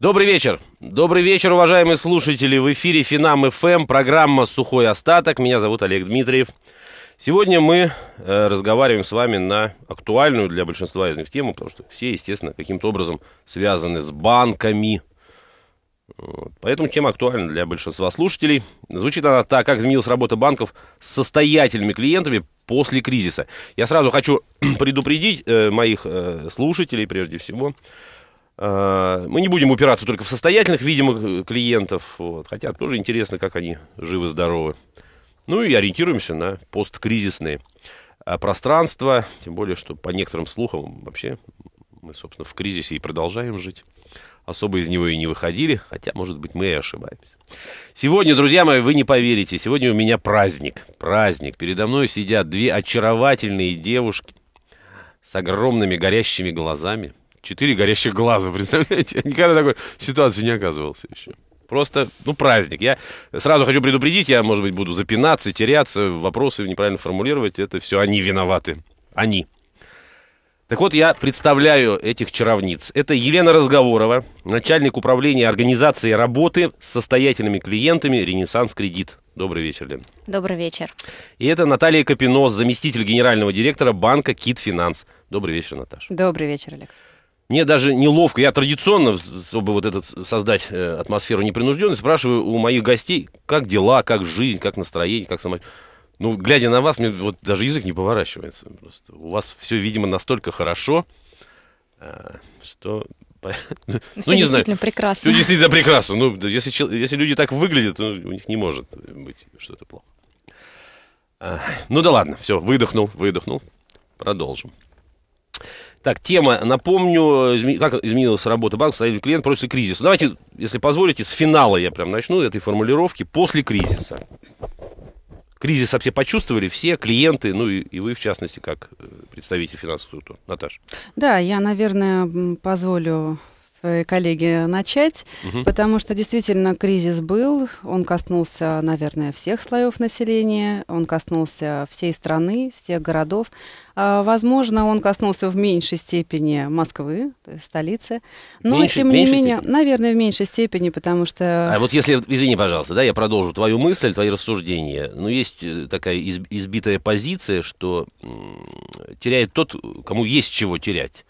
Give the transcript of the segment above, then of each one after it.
Добрый вечер. Добрый вечер, уважаемые слушатели. В эфире Финам ФМ, программа «Сухой остаток». Меня зовут Олег Дмитриев. Сегодня мы э, разговариваем с вами на актуальную для большинства из них тему, потому что все, естественно, каким-то образом связаны с банками. Поэтому тема актуальна для большинства слушателей. Звучит она так, как изменилась работа банков с состоятельными клиентами после кризиса. Я сразу хочу предупредить э, моих э, слушателей, прежде всего, Э, мы не будем упираться только в состоятельных, видимых э, клиентов, вот, хотя тоже интересно, как они живы-здоровы. Ну и ориентируемся на посткризисные э, пространства, тем более, что по некоторым слухам вообще мы, собственно, в кризисе и продолжаем жить. Особо из него и не выходили, хотя, может быть, мы и ошибаемся. Сегодня, друзья мои, вы не поверите, сегодня у меня праздник. Праздник. Передо мной сидят две очаровательные девушки с огромными горящими глазами – Четыре горящих глаза, представляете? Я никогда такой ситуации не оказывался еще. Просто, ну, праздник. Я сразу хочу предупредить, я, может быть, буду запинаться, теряться, вопросы неправильно формулировать. Это все они виноваты. Они. Так вот, я представляю этих чаровниц. Это Елена Разговорова, начальник управления организации работы с состоятельными клиентами «Ренессанс Кредит». Добрый вечер, Лен. Добрый вечер. И это Наталья Капинос, заместитель генерального директора банка «Кит Финанс». Добрый вечер, Наташа. Добрый вечер, Олег. Мне даже неловко, я традиционно, чтобы вот этот создать э, атмосферу непринужденной, спрашиваю у моих гостей, как дела, как жизнь, как настроение, как сама... Ну, глядя на вас, мне вот даже язык не поворачивается просто. У вас все, видимо, настолько хорошо, э, что ну, все ну, не действительно знаю. прекрасно. Все действительно прекрасно. Ну, если, если люди так выглядят, ну, у них не может быть что-то плохо. ну да ладно, все, выдохнул, выдохнул. Продолжим. Так, тема, напомню, изме... как изменилась работа банка, строитель клиент после кризиса. Давайте, если позволите, с финала я прям начну этой формулировки после кризиса. Кризис все почувствовали, все клиенты, ну и, и вы, в частности, как э, представитель финансового института. Наташа. Да, я, наверное, позволю своей коллеги начать, угу. потому что действительно кризис был, он коснулся, наверное, всех слоев населения, он коснулся всей страны, всех городов. А, возможно, он коснулся в меньшей степени Москвы, то есть столицы, но меньше, тем не менее, степени? наверное, в меньшей степени, потому что... А вот если, извини, пожалуйста, да, я продолжу твою мысль, твои рассуждения. но есть э, такая из, избитая позиция, что теряет тот, кому есть чего терять.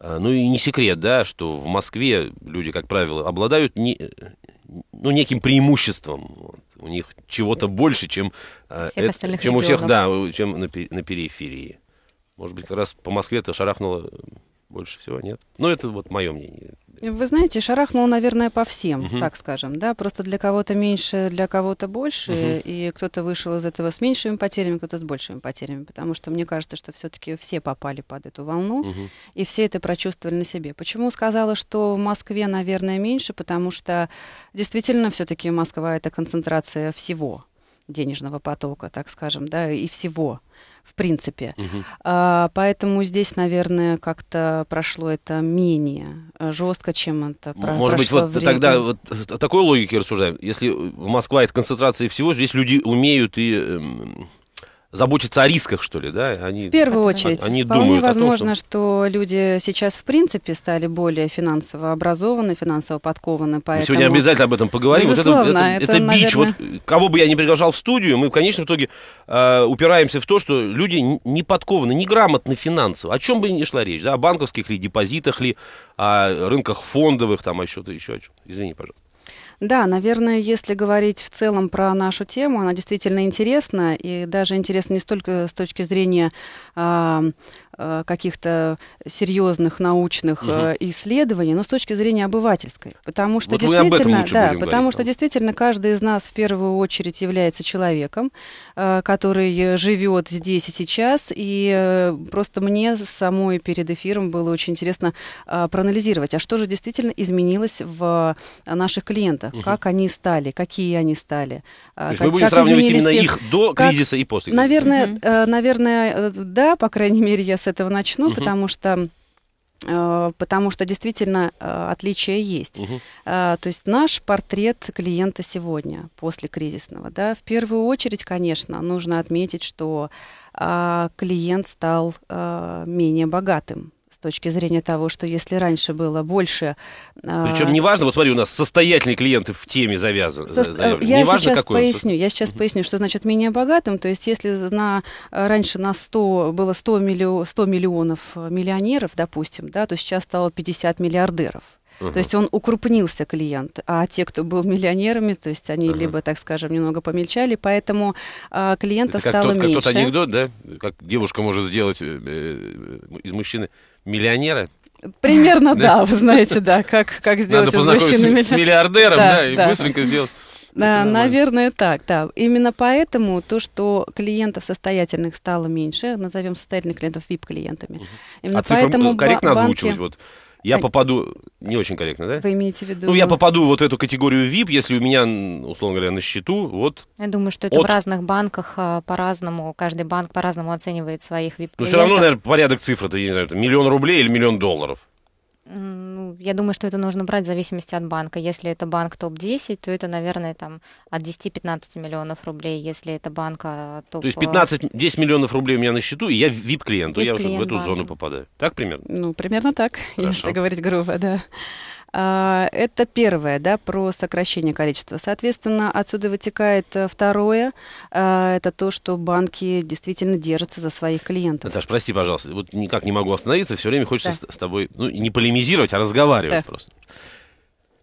А, ну и не секрет, да, что в Москве люди, как правило, обладают не, ну, неким преимуществом. Вот. У них чего-то больше, чем, а, всех это, чем у всех, да, чем на, на периферии. Может быть, как раз по Москве это шарахнуло больше всего нет. Но ну, это вот мое мнение. Вы знаете, шарахнул, наверное, по всем, угу. так скажем, да, просто для кого-то меньше, для кого-то больше, угу. и кто-то вышел из этого с меньшими потерями, кто-то с большими потерями, потому что мне кажется, что все-таки все попали под эту волну, угу. и все это прочувствовали на себе. Почему сказала, что в Москве, наверное, меньше, потому что действительно все-таки Москва это концентрация всего денежного потока, так скажем, да, и всего, в принципе. Угу. А, поэтому здесь, наверное, как-то прошло это менее э, жестко, чем это про- Может быть, вот время. тогда вот о такой логике рассуждаем. Если э, Москва это концентрация всего, здесь люди умеют и эм, заботиться о рисках, что ли, да? Они, в первую очередь. Они вполне думают возможно, том, что... что люди сейчас, в принципе, стали более финансово образованы, финансово подкованы, поэтому... Мы сегодня обязательно об этом поговорим. вот это, это, это, это наверное... бич. Вот кого бы я ни приглашал в студию, мы в конечном итоге э, упираемся в то, что люди не подкованы, неграмотны финансово. О чем бы ни шла речь, да, о банковских ли, депозитах ли, о рынках фондовых, там, о еще, еще о чем. Извини, пожалуйста. Да, наверное, если говорить в целом про нашу тему, она действительно интересна, и даже интересна не столько с точки зрения э, Э, каких-то серьезных научных угу. исследований, но с точки зрения обывательской. Потому что вот действительно, да, потому что там. действительно каждый из нас в первую очередь является человеком, э, который живет здесь и сейчас. И просто мне самой перед эфиром было очень интересно проанализировать, а что же действительно изменилось в наших клиентах, угу. как они стали, какие они стали. То есть как, мы будем как сравнивать именно их, их до как, кризиса и после. Наверное, угу. наверное, да, по крайней мере, я с этого начну, угу. потому что э, потому что действительно э, отличия есть. Угу. То есть наш портрет клиента сегодня, после кризисного, да, в первую очередь, конечно, нужно отметить, что а, клиент стал менее богатым с точки зрения того, что если раньше было больше... А, Причем неважно, вот смотри, у нас состоятельные клиенты в теме завязаны. Со... Завязан. Я неважно, сейчас какой поясню, я сейчас поясню, что значит менее богатым. То есть если на, э, раньше на 100 было 100, миллион, 100 миллионов э, миллионеров, допустим, да, то сейчас стало 50 миллиардеров. Uh-huh. То есть он укрупнился клиент, а те, кто был миллионерами, то есть они uh-huh. либо, так скажем, немного помельчали, поэтому а, клиентов Это как стало тот, меньше. Как тот анекдот, да, как девушка может сделать э, э, из мужчины миллионеры? Примерно да, вы знаете, да, как, как сделать Надо из мужчины с миллиардером, да, и быстренько сделать. Да, наверное, так, да. Именно поэтому то, что клиентов состоятельных стало меньше, назовем состоятельных клиентов VIP-клиентами. Угу. а поэтому э, корректно банки... вот я а... попаду... Не очень корректно, да? Вы имеете в виду... Ну, я попаду вот в эту категорию VIP, если у меня, условно говоря, на счету вот... Я думаю, что это от... в разных банках а, по-разному, каждый банк по-разному оценивает своих VIP-клиентов. Ну, Но все равно, наверное, порядок цифр, это, я не знаю, это миллион рублей или миллион долларов. Ну, я думаю, что это нужно брать в зависимости от банка. Если это банк топ-10, то это, наверное, там от 10-15 миллионов рублей. Если это банка топ... То есть 15, а, 10 миллионов рублей у меня на счету, и я VIP-клиент, VIP-клиент я уже в эту банка. зону попадаю. Так примерно? Ну, примерно так, Хорошо. если говорить грубо, да. А, это первое, да, про сокращение количества. Соответственно, отсюда вытекает э, второе, а, это то, что банки действительно держатся за своих клиентов. Наташа, прости, пожалуйста, вот никак не могу остановиться, все время хочется да. с тобой, ну, не полемизировать, а разговаривать да. просто.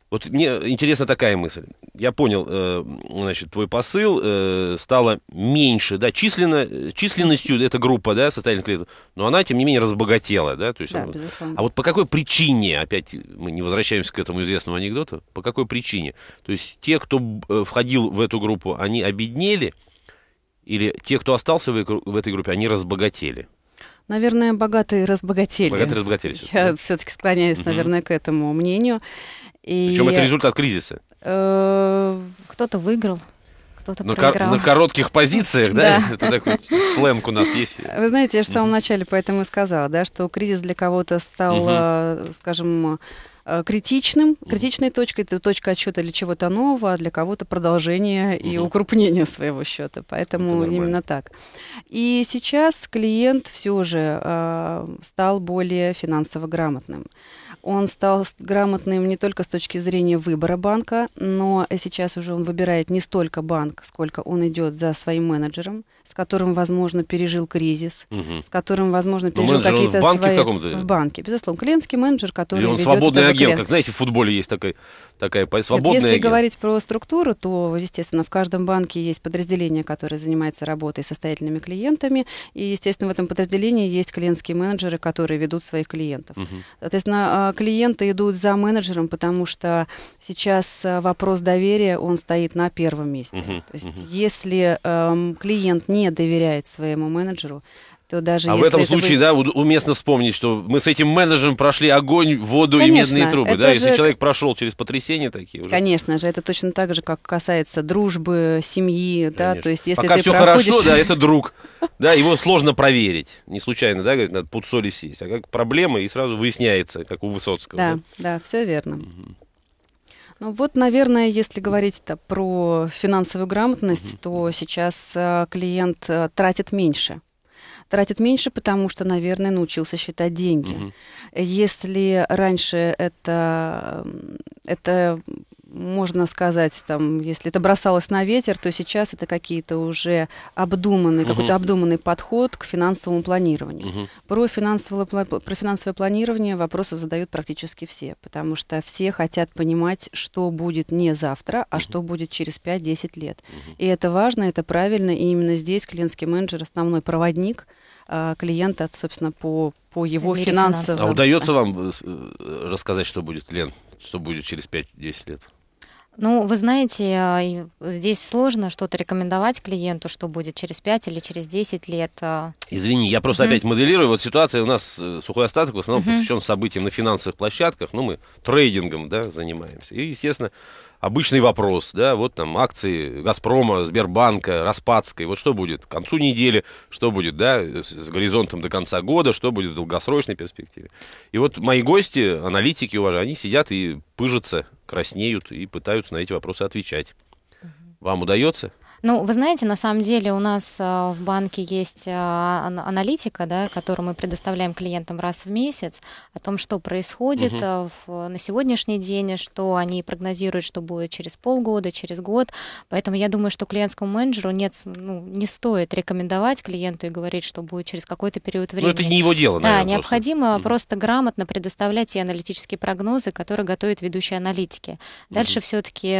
Вот мне интересна такая мысль. Я понял, э, значит, твой посыл э, стало меньше, да, численно, численностью эта группа, да, состояния клиентов, но она, тем не менее, разбогатела, да, то есть... Да, она... безусловно. А вот по какой причине, опять мы не возвращаемся к этому известному анекдоту, по какой причине? То есть те, кто э, входил в эту группу, они обеднели, или те, кто остался в этой группе, они разбогатели? Наверное, богатые разбогатели. Богатые разбогатели. Я все-таки склоняюсь, наверное, uh к этому мнению. И... Причем это результат кризиса. Э, кто-то выиграл, кто-то на проиграл. Кор- на коротких позициях, да? да? Это такой сленг у нас есть. Вы знаете, я же в самом начале поэтому и сказала, да, что кризис для кого-то стал, э, скажем, Э, критичным. Критичной точкой это точка отчета для чего-то нового, а для кого-то продолжение и угу. укрупнение своего счета. Поэтому именно так. И сейчас клиент все же э, стал более финансово грамотным. Он стал грамотным не только с точки зрения выбора банка, но сейчас уже он выбирает не столько банк, сколько он идет за своим менеджером, с которым, возможно, пережил кризис, угу. с которым, возможно, пережил какие-то свои... В банке, в, банке, безусловно. Клиентский менеджер, который Или он свободный отдел, как, знаете, в футболе есть такая, такая свободная... Нет, если агент. говорить про структуру, то, естественно, в каждом банке есть подразделение, которое занимается работой с состоятельными клиентами, и, естественно, в этом подразделении есть клиентские менеджеры, которые ведут своих клиентов. Угу. Соответственно, а, клиенты идут за менеджером, потому что сейчас а, вопрос доверия, он стоит на первом месте. Угу. То есть, угу. если эм, клиент не доверяет своему менеджеру, то даже а в этом случае, будет... да, уместно вспомнить, что мы с этим менеджером прошли огонь, воду Конечно, и медные трубы, да, же... если человек прошел через потрясения такие уже. Конечно же, это точно так же, как касается дружбы, семьи, Конечно. да, то есть если Пока ты все проходишь... хорошо, да, это друг, да, его сложно проверить, не случайно, да, говорят, надо под соли сесть, а как проблема, и сразу выясняется, как у Высоцкого. Да, да, все верно. Ну вот, наверное, если говорить про финансовую грамотность, то сейчас а, клиент а, тратит меньше тратит меньше, потому что, наверное, научился считать деньги. Угу. Если раньше это, эм, это можно сказать, там, если это бросалось на ветер, то сейчас это какие-то уже обдуманный, угу. какой-то обдуманный подход к финансовому планированию. Угу. Про, финансовое, про финансовое планирование вопросы задают практически все, потому что все хотят понимать, что будет не завтра, а угу. что будет через 5-10 лет. Угу. И это важно, это правильно, и именно здесь клиентский менеджер основной проводник а, клиента, собственно, по, по его финансовому... А удается вам э, э, рассказать, что будет, Лен? Что будет через 5-10 лет? Ну, вы знаете, а, здесь сложно что-то рекомендовать клиенту, что будет через 5 или через 10 лет. А. Извини, я просто mm-hmm. опять моделирую. Вот ситуация у нас, э, сухой остаток в основном mm-hmm. посвящен событиям на финансовых площадках. Ну, мы трейдингом да, занимаемся. И, естественно, обычный вопрос, да, вот там акции «Газпрома», «Сбербанка», «Распадской», вот что будет к концу недели, что будет, да, с горизонтом до конца года, что будет в долгосрочной перспективе. И вот мои гости, аналитики, уважаемые, они сидят и пыжатся, краснеют и пытаются на эти вопросы отвечать. Вам удается? Ну, вы знаете, на самом деле у нас э, в банке есть э, аналитика, да, которую мы предоставляем клиентам раз в месяц, о том, что происходит угу. в, на сегодняшний день, что они прогнозируют, что будет через полгода, через год. Поэтому я думаю, что клиентскому менеджеру нет, ну, не стоит рекомендовать клиенту и говорить, что будет через какой-то период ну, времени. Но это не его дело, наверное, Да, просто. необходимо угу. просто грамотно предоставлять те аналитические прогнозы, которые готовят ведущие аналитики. Дальше угу. все-таки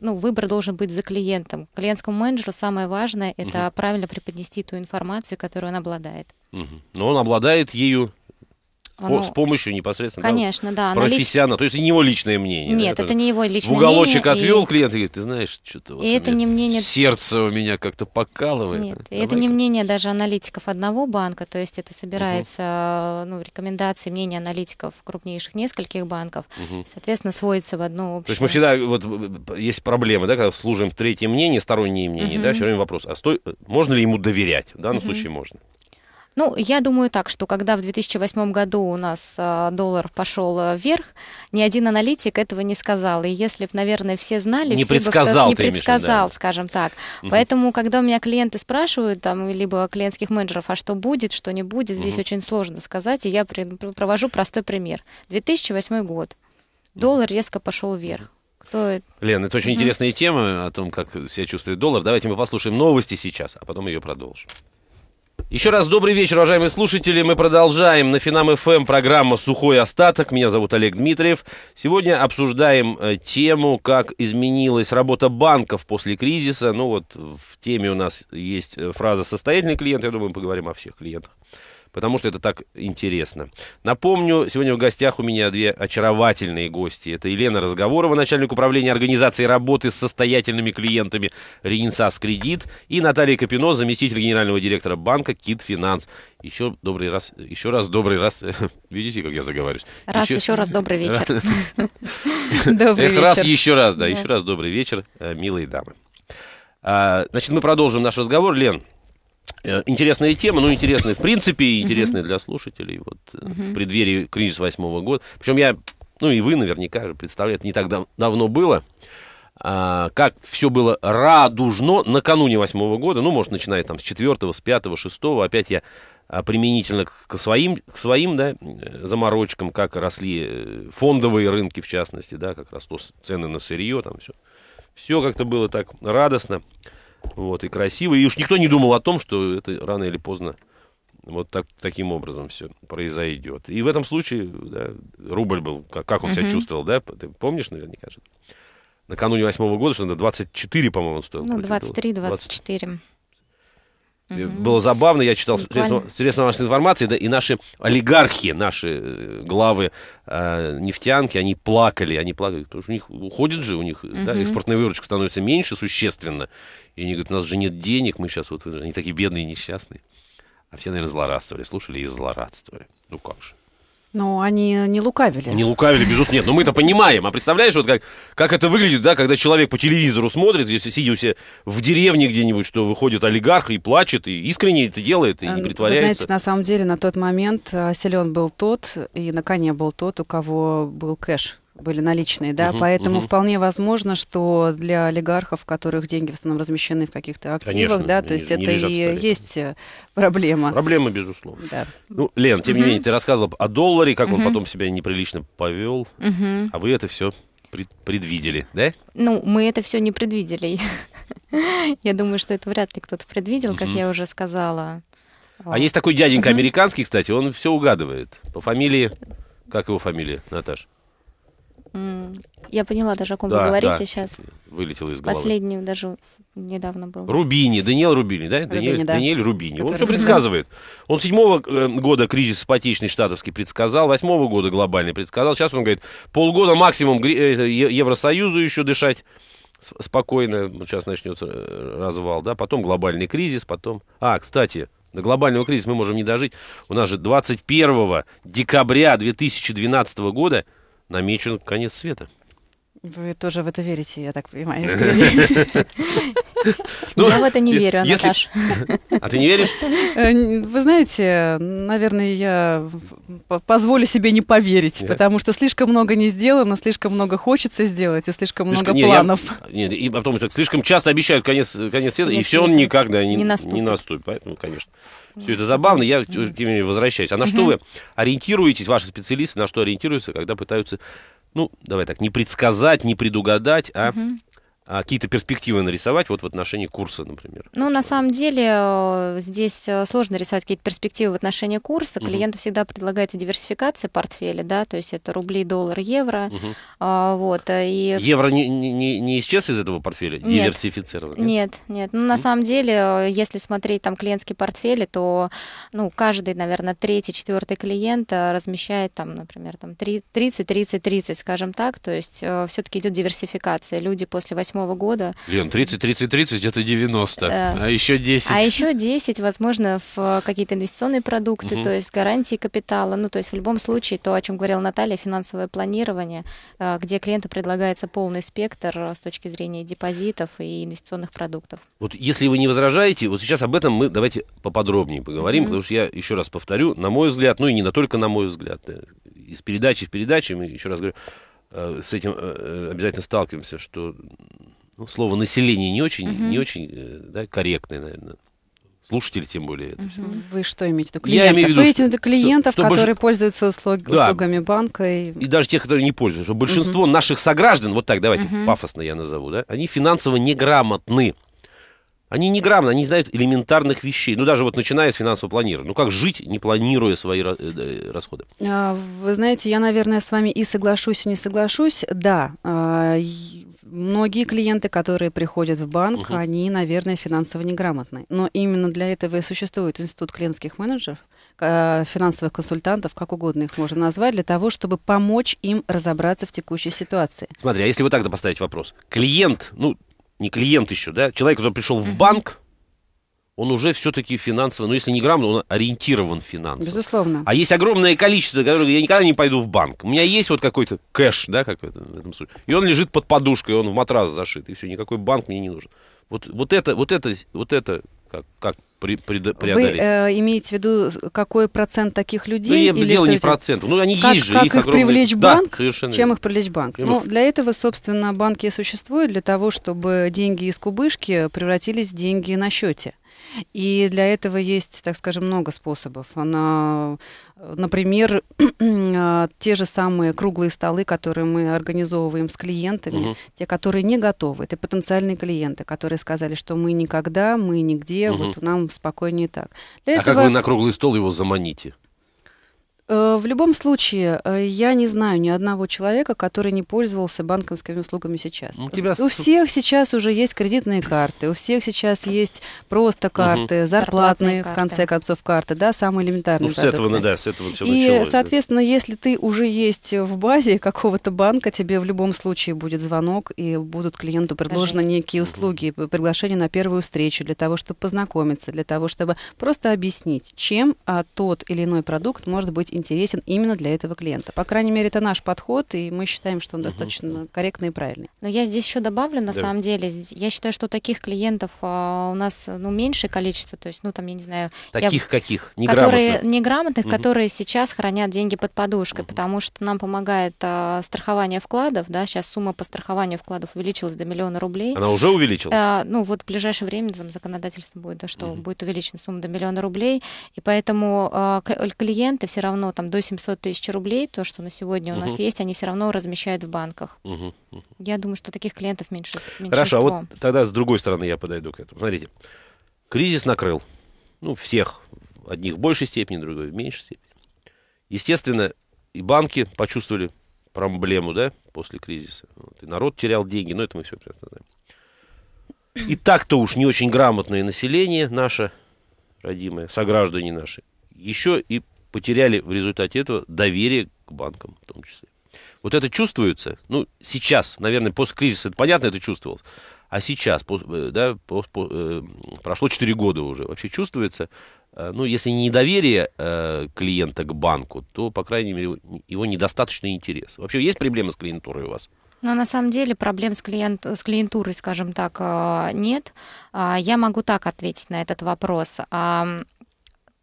ну, выбор должен быть за клиентом клиентскому менеджеру самое важное это угу. правильно преподнести ту информацию, которую он обладает. Угу. Но он обладает ею оно... с помощью непосредственно Конечно, да, да профессионала. Лиц... То есть не его личное мнение. Нет, да? это, не его личное мнение. В уголочек мнение, отвел и... клиент и говорит, ты знаешь, что-то вот это не мнение... сердце у меня как-то покалывает. Нет, Давай это не мнение даже аналитиков одного банка, то есть это собирается угу. ну, рекомендации, мнения аналитиков крупнейших нескольких банков, угу. соответственно, сводится в одно общее. То есть мы всегда, вот есть проблемы, да, когда служим третье мнение, стороннее мнение, угу. да, все время вопрос, а стой, э, можно ли ему доверять? В данном угу. случае можно. Ну, я думаю так, что когда в 2008 году у нас а, доллар пошел а, вверх, ни один аналитик этого не сказал. И если бы, наверное, все знали... Не все предсказал, бы, не предсказал, да. скажем так. Угу. Поэтому, когда у меня клиенты спрашивают, там, либо клиентских менеджеров, а что будет, что не будет, здесь угу. очень сложно сказать. И я при, провожу простой пример. 2008 год. Доллар резко пошел вверх. Кто это? Лен, это очень угу. интересная тема о том, как себя чувствует доллар. Давайте мы послушаем новости сейчас, а потом ее продолжим. Еще раз добрый вечер, уважаемые слушатели. Мы продолжаем на Финам ФМ эм программа «Сухой остаток». Меня зовут Олег Дмитриев. Сегодня обсуждаем э, тему, как изменилась работа банков после кризиса. Ну вот в теме у нас есть э, фраза «состоятельный клиент». Я думаю, мы поговорим о всех клиентах потому что это так интересно. Напомню, сегодня в гостях у меня две очаровательные гости. Это Елена Разговорова, начальник управления организации работы с состоятельными клиентами Ренинсас Кредит, и Наталья Капино, заместитель генерального директора банка Кит Финанс. Еще добрый раз, еще раз добрый раз. Видите, как я заговариваюсь? Раз, еще, еще раз добрый вечер. Добрый вечер. Раз, еще раз, да, еще раз добрый вечер, э, милые дамы. А, значит, мы продолжим наш разговор. Лен, Э, интересная тема, ну, интересная в принципе, и интересная uh-huh. для слушателей. Вот uh-huh. Э, в преддверии кризиса восьмого года. Причем я, ну, и вы наверняка же представляете, не так дав- давно было, а, как все было радужно накануне восьмого года. Ну, может, начиная там с четвертого, с пятого, шестого. Опять я а, применительно к своим, к своим да, э, заморочкам, как росли фондовые рынки, в частности, да, как росло цены на сырье, там все. Все как-то было так радостно. Вот, и красиво. И уж никто не думал о том, что это рано или поздно вот так, таким образом все произойдет. И в этом случае да, рубль был, как, как он uh-huh. себя чувствовал, да? Ты помнишь наверняка же? Накануне восьмого года, что-то 24, по-моему, он стоил. Ну, 23-24. Угу. Было забавно, я читал ну, средства массовой информации, да, и наши олигархи, наши э, главы э, нефтянки, они плакали, они плакали, потому что у них уходит же, у них угу. да, экспортная выручка становится меньше существенно, и они говорят, у нас же нет денег, мы сейчас вот, они такие бедные и несчастные. А все, наверное, злорадствовали, слушали и злорадствовали. Ну как же. Ну, они не лукавили. Не лукавили, безусловно. Нет, но мы-то понимаем. А представляешь, вот как, как это выглядит, да, когда человек по телевизору смотрит, если сидя у себя в деревне где-нибудь, что выходит олигарх и плачет, и искренне это делает, и не притворяется. Вы знаете, на самом деле на тот момент а, силен был тот, и на коне был тот, у кого был кэш были наличные, да, угу, поэтому угу. вполне возможно, что для олигархов, которых деньги в основном размещены в каких-то активах, Конечно, да, то есть это и есть э, проблема. Проблема, безусловно. Да. Ну, Лен, тем угу. не менее, ты рассказывал о долларе, как угу. он потом себя неприлично повел, угу. а вы это все предвидели, да? Ну, мы это все не предвидели. я думаю, что это вряд ли кто-то предвидел, как я уже сказала. А есть такой дяденька американский, кстати, он все угадывает. По фамилии... Как его фамилия, Наташ? Mm. Я поняла даже, о ком да, вы говорите да. сейчас. Вылетел из головы. Последний даже недавно был. Рубини, Даниэл Рубини, да? Рубини, Даниэль, да. Даниэль Рубини. Который Он все предсказывает. Он седьмого э, года кризис ипотечный штатовский предсказал, восьмого года глобальный предсказал. Сейчас он говорит, полгода максимум э, э, Евросоюзу еще дышать спокойно. Сейчас ну, начнется развал, да? Потом глобальный кризис, потом... А, кстати, до глобального кризиса мы можем не дожить. У нас же 21 декабря 2012 года намечен конец света. Вы тоже в это верите, я так понимаю, искренне. Я в это не верю, Наташ. А ты не веришь? Э, вы знаете, наверное, я позволю себе не поверить, потому что слишком много не сделано, слишком много хочется сделать и слишком много планов. Нет, и потом слишком часто обещают конец э, света, и все он никогда не наступит. Поэтому, конечно. Все это забавно, я к возвращаюсь. А на что вы ориентируетесь, ваши специалисты, на что ориентируются, когда пытаются ну, давай так, не предсказать, не предугадать, а угу а какие-то перспективы нарисовать вот в отношении курса, например? Ну, на самом деле э, здесь э, сложно рисовать какие-то перспективы в отношении курса. Клиенту угу. всегда предлагается диверсификация портфеля, да, то есть это рубли, доллар, евро. Угу. А, вот, э, и... Евро не, не, не исчез из этого портфеля? Нет. Диверсифицирован? Нет, нет. нет. Ну, на угу. самом деле, если смотреть там клиентские портфели, то, ну, каждый, наверное, третий, четвертый клиент размещает там, например, там 30, 30, 30, 30, скажем так, то есть все-таки идет диверсификация. Люди после 8 1938 года. Лен, 30-30-30 это 90, э, а еще 10. А еще 10, возможно, в э, какие-то инвестиционные продукты, то есть гарантии капитала. Ну, то есть в любом случае, то, о чем говорила Наталья, финансовое планирование, э, где клиенту предлагается полный спектр с точки зрения депозитов и инвестиционных продуктов. Вот если вы не возражаете, вот сейчас об этом мы давайте поподробнее поговорим, угу. потому что я еще раз повторю, на мой взгляд, ну и не на только на мой взгляд, из передачи в передачу, мы еще раз говорю, Э, с этим э, э, обязательно сталкиваемся, что ну, слово население не очень, угу. не очень да, корректное, наверное. Слушатели, тем более, это угу. все. Вы что имеете в виду? Клиентов? Я имею в виду, Вы имеете клиентов, что, которые больш... пользуются услуг... да. услугами банка? И... и даже тех, которые не пользуются. Большинство угу. наших сограждан, вот так давайте угу. пафосно я назову, да, они финансово неграмотны. Они не они не знают элементарных вещей. Ну, даже вот начиная с финансового планирования. Ну, как жить, не планируя свои э, э, расходы? А, вы знаете, я, наверное, с вами и соглашусь, и не соглашусь. Да, а, многие клиенты, которые приходят в банк, угу. они, наверное, финансово неграмотны. Но именно для этого и существует институт клиентских менеджеров, а, финансовых консультантов, как угодно их можно назвать, для того, чтобы помочь им разобраться в текущей ситуации. Смотри, а если вот так поставить вопрос. Клиент, ну, не клиент еще, да, человек, который пришел в банк, он уже все-таки финансово, ну, если не грамотно, он ориентирован финансово. Безусловно. А есть огромное количество, которые я никогда не пойду в банк. У меня есть вот какой-то кэш, да, как в этом, в этом случае. И он лежит под подушкой, он в матрас зашит, и все, никакой банк мне не нужен. Вот, вот это, вот это, вот это как, как при, при, преодолеть. Вы э, имеете в виду, какой процент таких людей? Ну, или дело не в процентах. Ну, они как, есть же. Как их, их огромное... привлечь банк, да, совершенно чем верно. их привлечь банк? Чем ну, их... для этого, собственно, банки и существуют, для того, чтобы деньги из кубышки превратились в деньги на счете. И для этого есть, так скажем, много способов. Она, э, например, э, те же самые круглые столы, которые мы организовываем с клиентами, угу. те, которые не готовы, это потенциальные клиенты, которые сказали, что мы никогда, мы нигде, угу. Uh -huh. вот нам спокойнее так. Для а этого... как вы на круглый стол его заманите? Э, в любом случае, э, я не знаю ни одного человека, который не пользовался банковскими услугами сейчас. У, тебя... у всех сейчас уже есть кредитные карты, у всех сейчас есть просто карты, угу. зарплатные, зарплатные в конце концов, карты, да, самые элементарные. Ну, с продукты. этого, да, с этого все И, началось, соответственно, да. если ты уже есть в базе какого-то банка, тебе в любом случае будет звонок, и будут клиенту предложены Даже... некие услуги, угу. приглашение на первую встречу для того, чтобы познакомиться, для того, чтобы просто объяснить, чем а, тот или иной продукт может быть интересен именно для этого клиента. По крайней мере, это наш подход, и мы считаем, что он угу. достаточно корректный и правильный. Но я здесь еще добавлю, на да. самом деле, я считаю, что таких клиентов а, у нас ну, меньшее количество, то есть, ну, там, я не знаю... Таких я, каких? Неграмотных? Которые, неграмотных, угу. которые сейчас хранят деньги под подушкой, угу. потому что нам помогает а, страхование вкладов, да, сейчас сумма по страхованию вкладов увеличилась до миллиона рублей. Она уже увеличилась? А, ну, вот в ближайшее время там законодательство будет, да, что угу. будет увеличена сумма до миллиона рублей, и поэтому а, клиенты все равно равно там до 700 тысяч рублей, то, что на сегодня у нас угу. есть, они все равно размещают в банках. Угу. Угу. Я думаю, что таких клиентов меньше. Хорошо, а вот тогда с другой стороны я подойду к этому. Смотрите, кризис накрыл. Ну, всех. Одних в большей степени, другой в меньшей степени. Естественно, и банки почувствовали проблему, да, после кризиса. Вот. И народ терял деньги, но это мы все прекрасно знаем. И так-то уж не очень грамотное население наше, родимое, сограждане наши, еще и потеряли в результате этого доверие к банкам в том числе. Вот это чувствуется, ну, сейчас, наверное, после кризиса, это понятно, это чувствовалось, а сейчас, э, да, э, прошло 4 года уже, вообще чувствуется, э, ну, если не доверие клиента к банку, то, по крайней мере, его недостаточный интерес. Вообще есть проблемы с клиентурой у вас? Но ну, на самом деле проблем с, клиент, с клиентурой, скажем так, нет. А, я могу так ответить на этот вопрос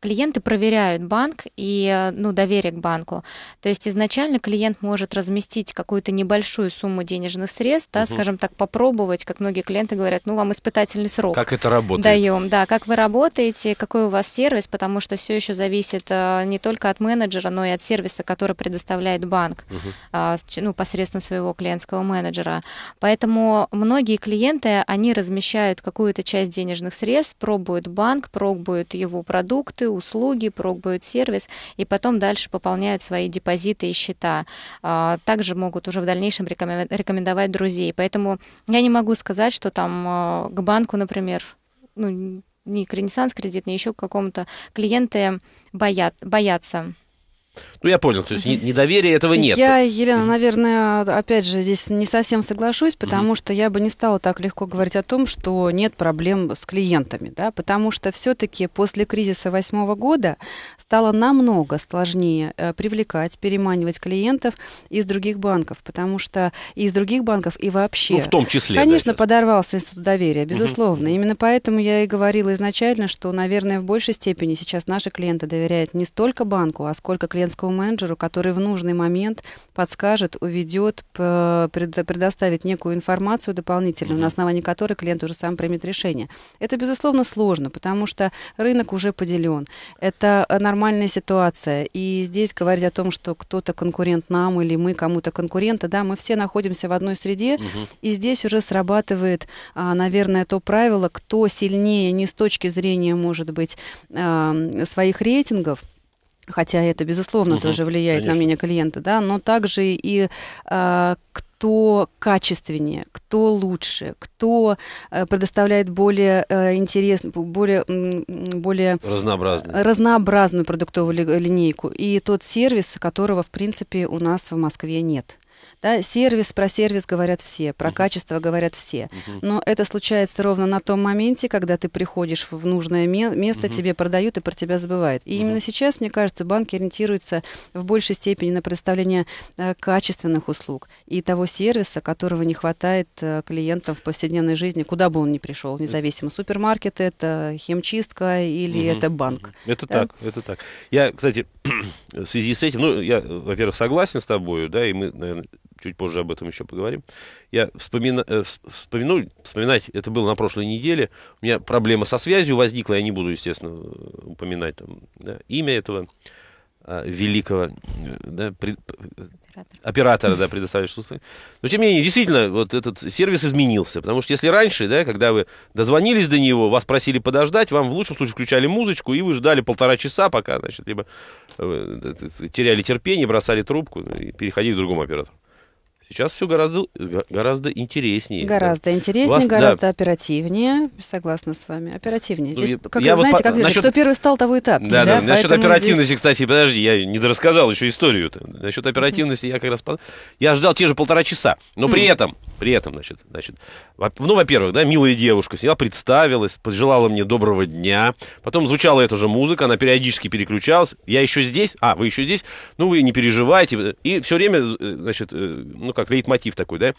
клиенты проверяют банк и ну, доверие к банку. То есть изначально клиент может разместить какую-то небольшую сумму денежных средств, да, угу. скажем так, попробовать, как многие клиенты говорят, ну, вам испытательный срок. Как это работает? Даем, да, как вы работаете, какой у вас сервис, потому что все еще зависит э, не только от менеджера, но и от сервиса, который предоставляет банк, угу. ну, посредством своего клиентского менеджера. Поэтому многие клиенты, они размещают какую-то часть денежных средств, пробуют банк, пробуют его продукты, услуги, пробуют сервис и потом дальше пополняют свои депозиты и счета. А, также могут уже в дальнейшем рекомендовать друзей. Поэтому я не могу сказать, что там а, к банку, например, ну, не к Ренессанс кредит, не еще к какому-то клиенты боят, боятся. Ну, я понял, то есть недоверия этого нет. Я, Елена, наверное, опять же, здесь не совсем соглашусь, потому mm-hmm. что я бы не стала так легко говорить о том, что нет проблем с клиентами, да, потому что все-таки после кризиса восьмого года стало намного сложнее э, привлекать, переманивать клиентов из других банков, потому что из других банков и вообще. Ну, в том числе. Конечно, да, подорвался институт доверия, безусловно. Mm-hmm. Именно поэтому я и говорила изначально, что, наверное, в большей степени сейчас наши клиенты доверяют не столько банку, а сколько клиентскому продуктовому менеджеру, который в нужный момент подскажет, уведет, предоставит некую информацию дополнительную, mm-hmm. на основании которой клиент уже сам примет решение. Это, безусловно, сложно, потому что рынок уже поделен. Это э, нормальная ситуация. И здесь говорить о том, что кто-то конкурент нам или мы кому-то конкуренты, да, мы все находимся в одной среде, угу. и здесь уже срабатывает, а, наверное, то правило, кто сильнее не с точки зрения, может быть, своих рейтингов, хотя это, безусловно, угу, тоже влияет конечно. на мнение клиента, да, но также и э, кто качественнее, кто лучше, кто э, предоставляет более э, интересную, более, более разнообразную продуктовую линейку. И тот сервис, которого, в принципе, у нас в Москве нет. Да, сервис про сервис говорят все, про uh-huh. качество говорят все. Uh-huh. Но это случается ровно на том моменте, когда ты приходишь в нужное место, uh-huh. тебе продают и про тебя забывают. И uh-huh. именно сейчас, мне кажется, банки ориентируются в большей степени на предоставление э, качественных услуг и того сервиса, которого не хватает э, клиентам в повседневной жизни, куда бы он ни пришел, независимо супермаркет это, химчистка или uh-huh. это банк. Это да? так, это так. Я, кстати, в связи с этим, ну, я, во-первых, согласен с тобой, да, и мы, наверное, чуть позже об этом еще поговорим. Я вспомина... Э, вспомяну, вспоминать, это было на прошлой неделе, у меня проблема со связью возникла, я не буду, естественно, упоминать там, да, имя этого а, великого да, пред... Оператор. оператора, да, предоставившего. услуги. Но тем не менее, действительно, вот этот сервис изменился, потому что если раньше, да, когда вы дозвонились до него, вас просили подождать, вам в лучшем случае включали музычку, и вы ждали полтора часа, пока, значит, либо э, э, теряли терпение, бросали трубку ну, и переходили к другому оператору. Сейчас все гораздо, гораздо интереснее. Гораздо да. интереснее, Вас, гораздо да. оперативнее, согласна с вами. Оперативнее. Здесь, ну, как, я знаете, вот, как насчет... кто первый стал, того и тап. Да, да, да. насчет оперативности, здесь... кстати, подожди, я не дорассказал еще историю-то. Насчет оперативности mm я как раз... Я ждал те же полтора часа, но mm при этом, при этом, значит, значит, ну, во-первых, да, милая девушка сняла, представилась, пожелала мне доброго дня, потом звучала эта же музыка, она периодически переключалась, я еще здесь, а, вы еще здесь, ну, вы не переживайте, и все время, э, значит, э, ну, как как лейтмотив такой, да?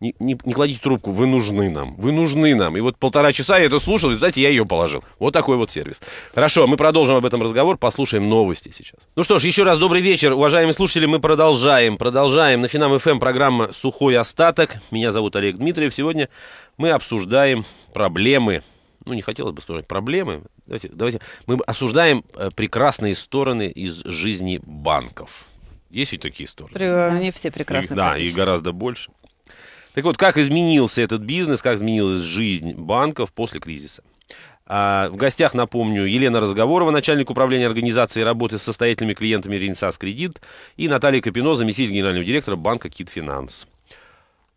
Не, не, не кладите трубку, вы нужны нам, вы нужны нам. И вот полтора часа я это слушал, и, знаете, я ее положил. Вот такой вот сервис. Хорошо, мы продолжим об этом разговор, послушаем новости сейчас. Ну что ж, еще раз добрый вечер, уважаемые слушатели, мы продолжаем, продолжаем. На Финам ФМ эм программа «Сухой остаток». Меня зовут Олег Дмитриев. Сегодня мы обсуждаем проблемы ну, не хотелось бы сказать проблемы. Давайте, давайте мы обсуждаем э, прекрасные стороны из жизни банков. Есть ведь такие истории. Они все прекрасны. Их, да, и гораздо больше. Так вот, как изменился этот бизнес, как изменилась жизнь банков после кризиса? А, в гостях, напомню, Елена Разговорова, начальник управления организации работы с состоятельными клиентами «Ренессанс Кредит», и Наталья Капино, заместитель генерального директора банка «Китфинанс».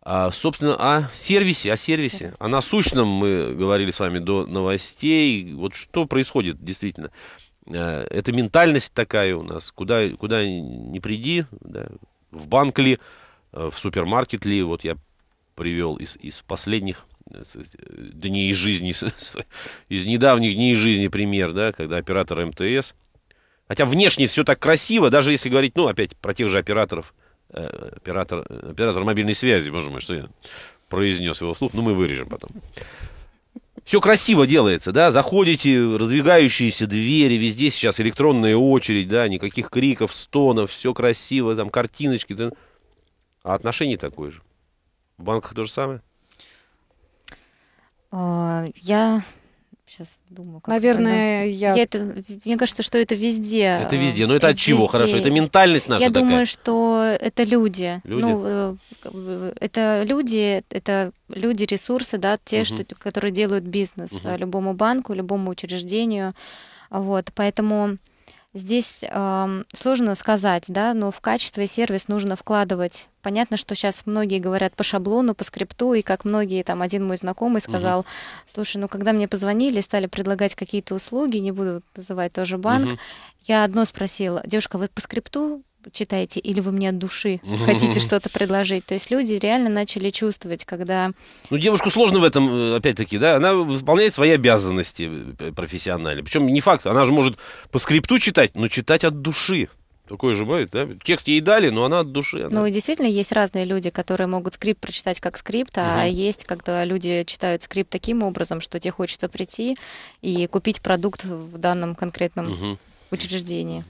А, собственно, о сервисе, о сервисе, о насущном мы говорили с вами до новостей. Вот что происходит действительно. Э, это ментальность такая у нас. Куда, куда не приди, да, в банк ли, э, в супермаркет ли. Вот я привел из, из последних э, дней жизни, из недавних дней жизни пример, да, когда оператор МТС, хотя внешне все так красиво, даже если говорить, ну, опять про тех же операторов, оператор, оператор мобильной связи, боже мой, что я произнес его вслух, ну мы вырежем потом все красиво делается, да, заходите, раздвигающиеся двери, везде сейчас электронная очередь, да, никаких криков, стонов, все красиво, там картиночки. Да. А отношение такое же. В банках то же самое? А, я Сейчас думаю, как Наверное, она... я... я это... Мне кажется, что это везде. Это э, везде. Но ну, это, это от чего? Везде. Хорошо. Это ментальность наша. Я такая. думаю, что это люди. люди. Ну, э, это люди, это люди, ресурсы, да, те, угу. что, которые делают бизнес угу. любому банку, любому учреждению. Вот, поэтому Здесь э, сложно сказать, да, но в качество и сервис нужно вкладывать. Понятно, что сейчас многие говорят по шаблону, по скрипту, и как многие, там, один мой знакомый сказал, угу. слушай, ну, когда мне позвонили, стали предлагать какие-то услуги, не буду называть тоже банк, угу. я одно спросила, девушка, вы по скрипту читаете, или вы мне от души хотите что-то предложить. То есть люди реально начали чувствовать, когда... Ну, девушку сложно в этом, э, опять-таки, да, она выполняет свои обязанности э, профессионально Причем не факт, она же может по скрипту читать, но читать от души. Такое же бывает, да? Текст ей дали, но она от души. Она... Ну, действительно, есть разные люди, которые могут скрипт прочитать как скрипт, а есть, когда люди читают скрипт таким образом, что тебе хочется прийти и купить продукт в данном конкретном угу. учреждении.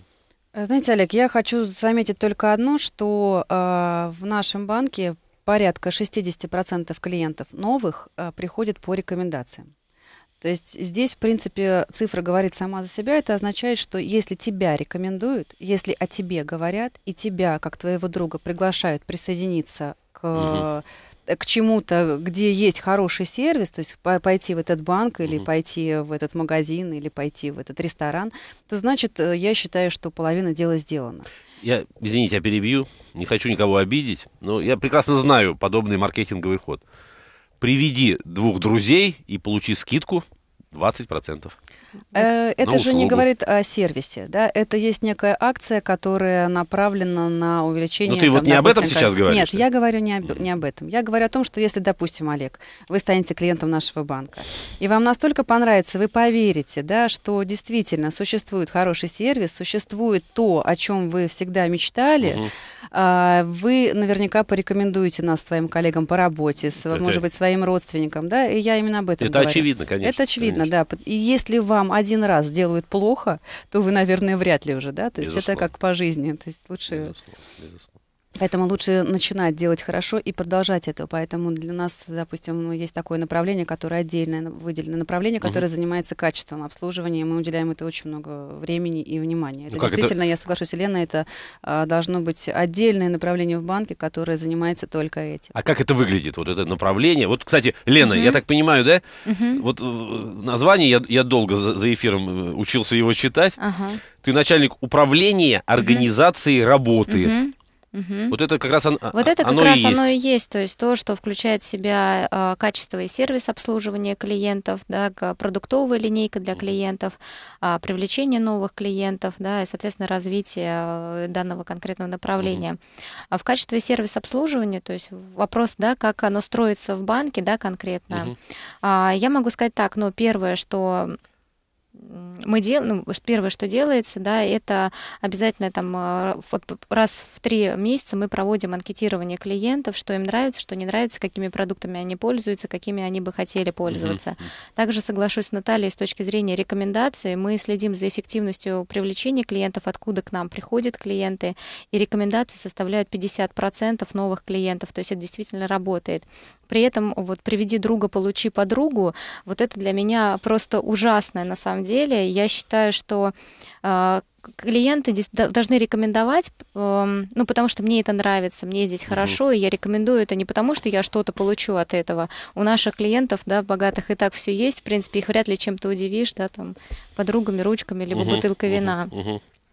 Э, знаете, Олег, я хочу заметить только одно, что э, в нашем банке порядка 60% клиентов новых э, приходят по рекомендациям. То есть здесь, в принципе, цифра говорит сама за себя. Это означает, что если тебя рекомендуют, если о тебе говорят, и тебя, как твоего друга, приглашают присоединиться к угу к чему-то, где есть хороший сервис, то есть пойти в этот банк или mm-hmm. пойти в этот магазин или пойти в этот ресторан, то значит, э, я считаю, что половина дела сделана. Я, извините, я перебью, не хочу никого обидеть, но я прекрасно знаю подобный маркетинговый ход. Приведи двух друзей и получи скидку – 20%. Э, это же не говорит о сервисе, да? Это есть некая акция, которая направлена на увеличение... Ну ты там, вот не об этом сейчас говоришь? Нет, я говорю не об, не об этом. Я говорю о том, что если, допустим, Олег, вы станете клиентом нашего банка, и вам настолько понравится, вы поверите, да, что действительно существует хороший сервис, существует то, о чем вы всегда мечтали... Угу а, вы наверняка порекомендуете нас своим коллегам по работе, с, это... может быть, своим родственникам, да? И я именно об этом Это говорю. очевидно, конечно. Это очевидно, конечно. да. И если вам один раз делают плохо, то вы, наверное, вряд ли уже, да? То есть безусловно. это как по жизни. То есть лучше... Безусловно, безусловно. Поэтому лучше начинать делать хорошо и продолжать это. Поэтому для нас, допустим, ну, есть такое направление, которое отдельное выделено направление, которое угу. занимается качеством обслуживания. Мы уделяем это очень много времени и внимания. Ну это ну, действительно, это? я соглашусь, Елена, это а, должно быть отдельное направление в банке, которое занимается только этим. А как это выглядит, вот это направление? Вот, кстати, Лена, угу. я так понимаю, да? Угу. Вот э, название я, я долго за, за эфиром э, учился его читать. Ага. Ты начальник управления организации угу. работы. Угу Угу. Вот это как раз, он, а, вот это а, как оно, раз и есть. оно и есть, то есть то, что включает в себя э, качество и сервис обслуживания клиентов, да, продуктовая линейка для клиентов, э, привлечение новых клиентов, да, и, соответственно, развитие данного конкретного направления. Угу. А в качестве сервис обслуживания, то есть вопрос, да, как оно строится в банке, да, конкретно. Угу. А, я могу сказать так, ну, первое, что мы делаем, ну, первое, что делается, да, это обязательно там э, раз в три месяца мы проводим анкетирование клиентов, что им нравится, что не нравится, какими продуктами они пользуются, какими они бы хотели пользоваться. Mm-hmm. Также соглашусь с Натальей с точки зрения рекомендаций. Мы следим за эффективностью привлечения клиентов, откуда к нам приходят клиенты, и рекомендации составляют 50% новых клиентов, то есть это действительно работает. При этом вот «Приведи друга, получи подругу» вот это для меня просто ужасное на самом деле. Я считаю, что а, клиенты должны рекомендовать, эм, ну, потому что мне это нравится, мне здесь хорошо, и я рекомендую это не потому, что я что-то получу от этого. У наших клиентов, да, богатых и так все есть, в принципе, их вряд ли чем-то удивишь, да, там, подругами, ручками, либо mm бутылкой вина.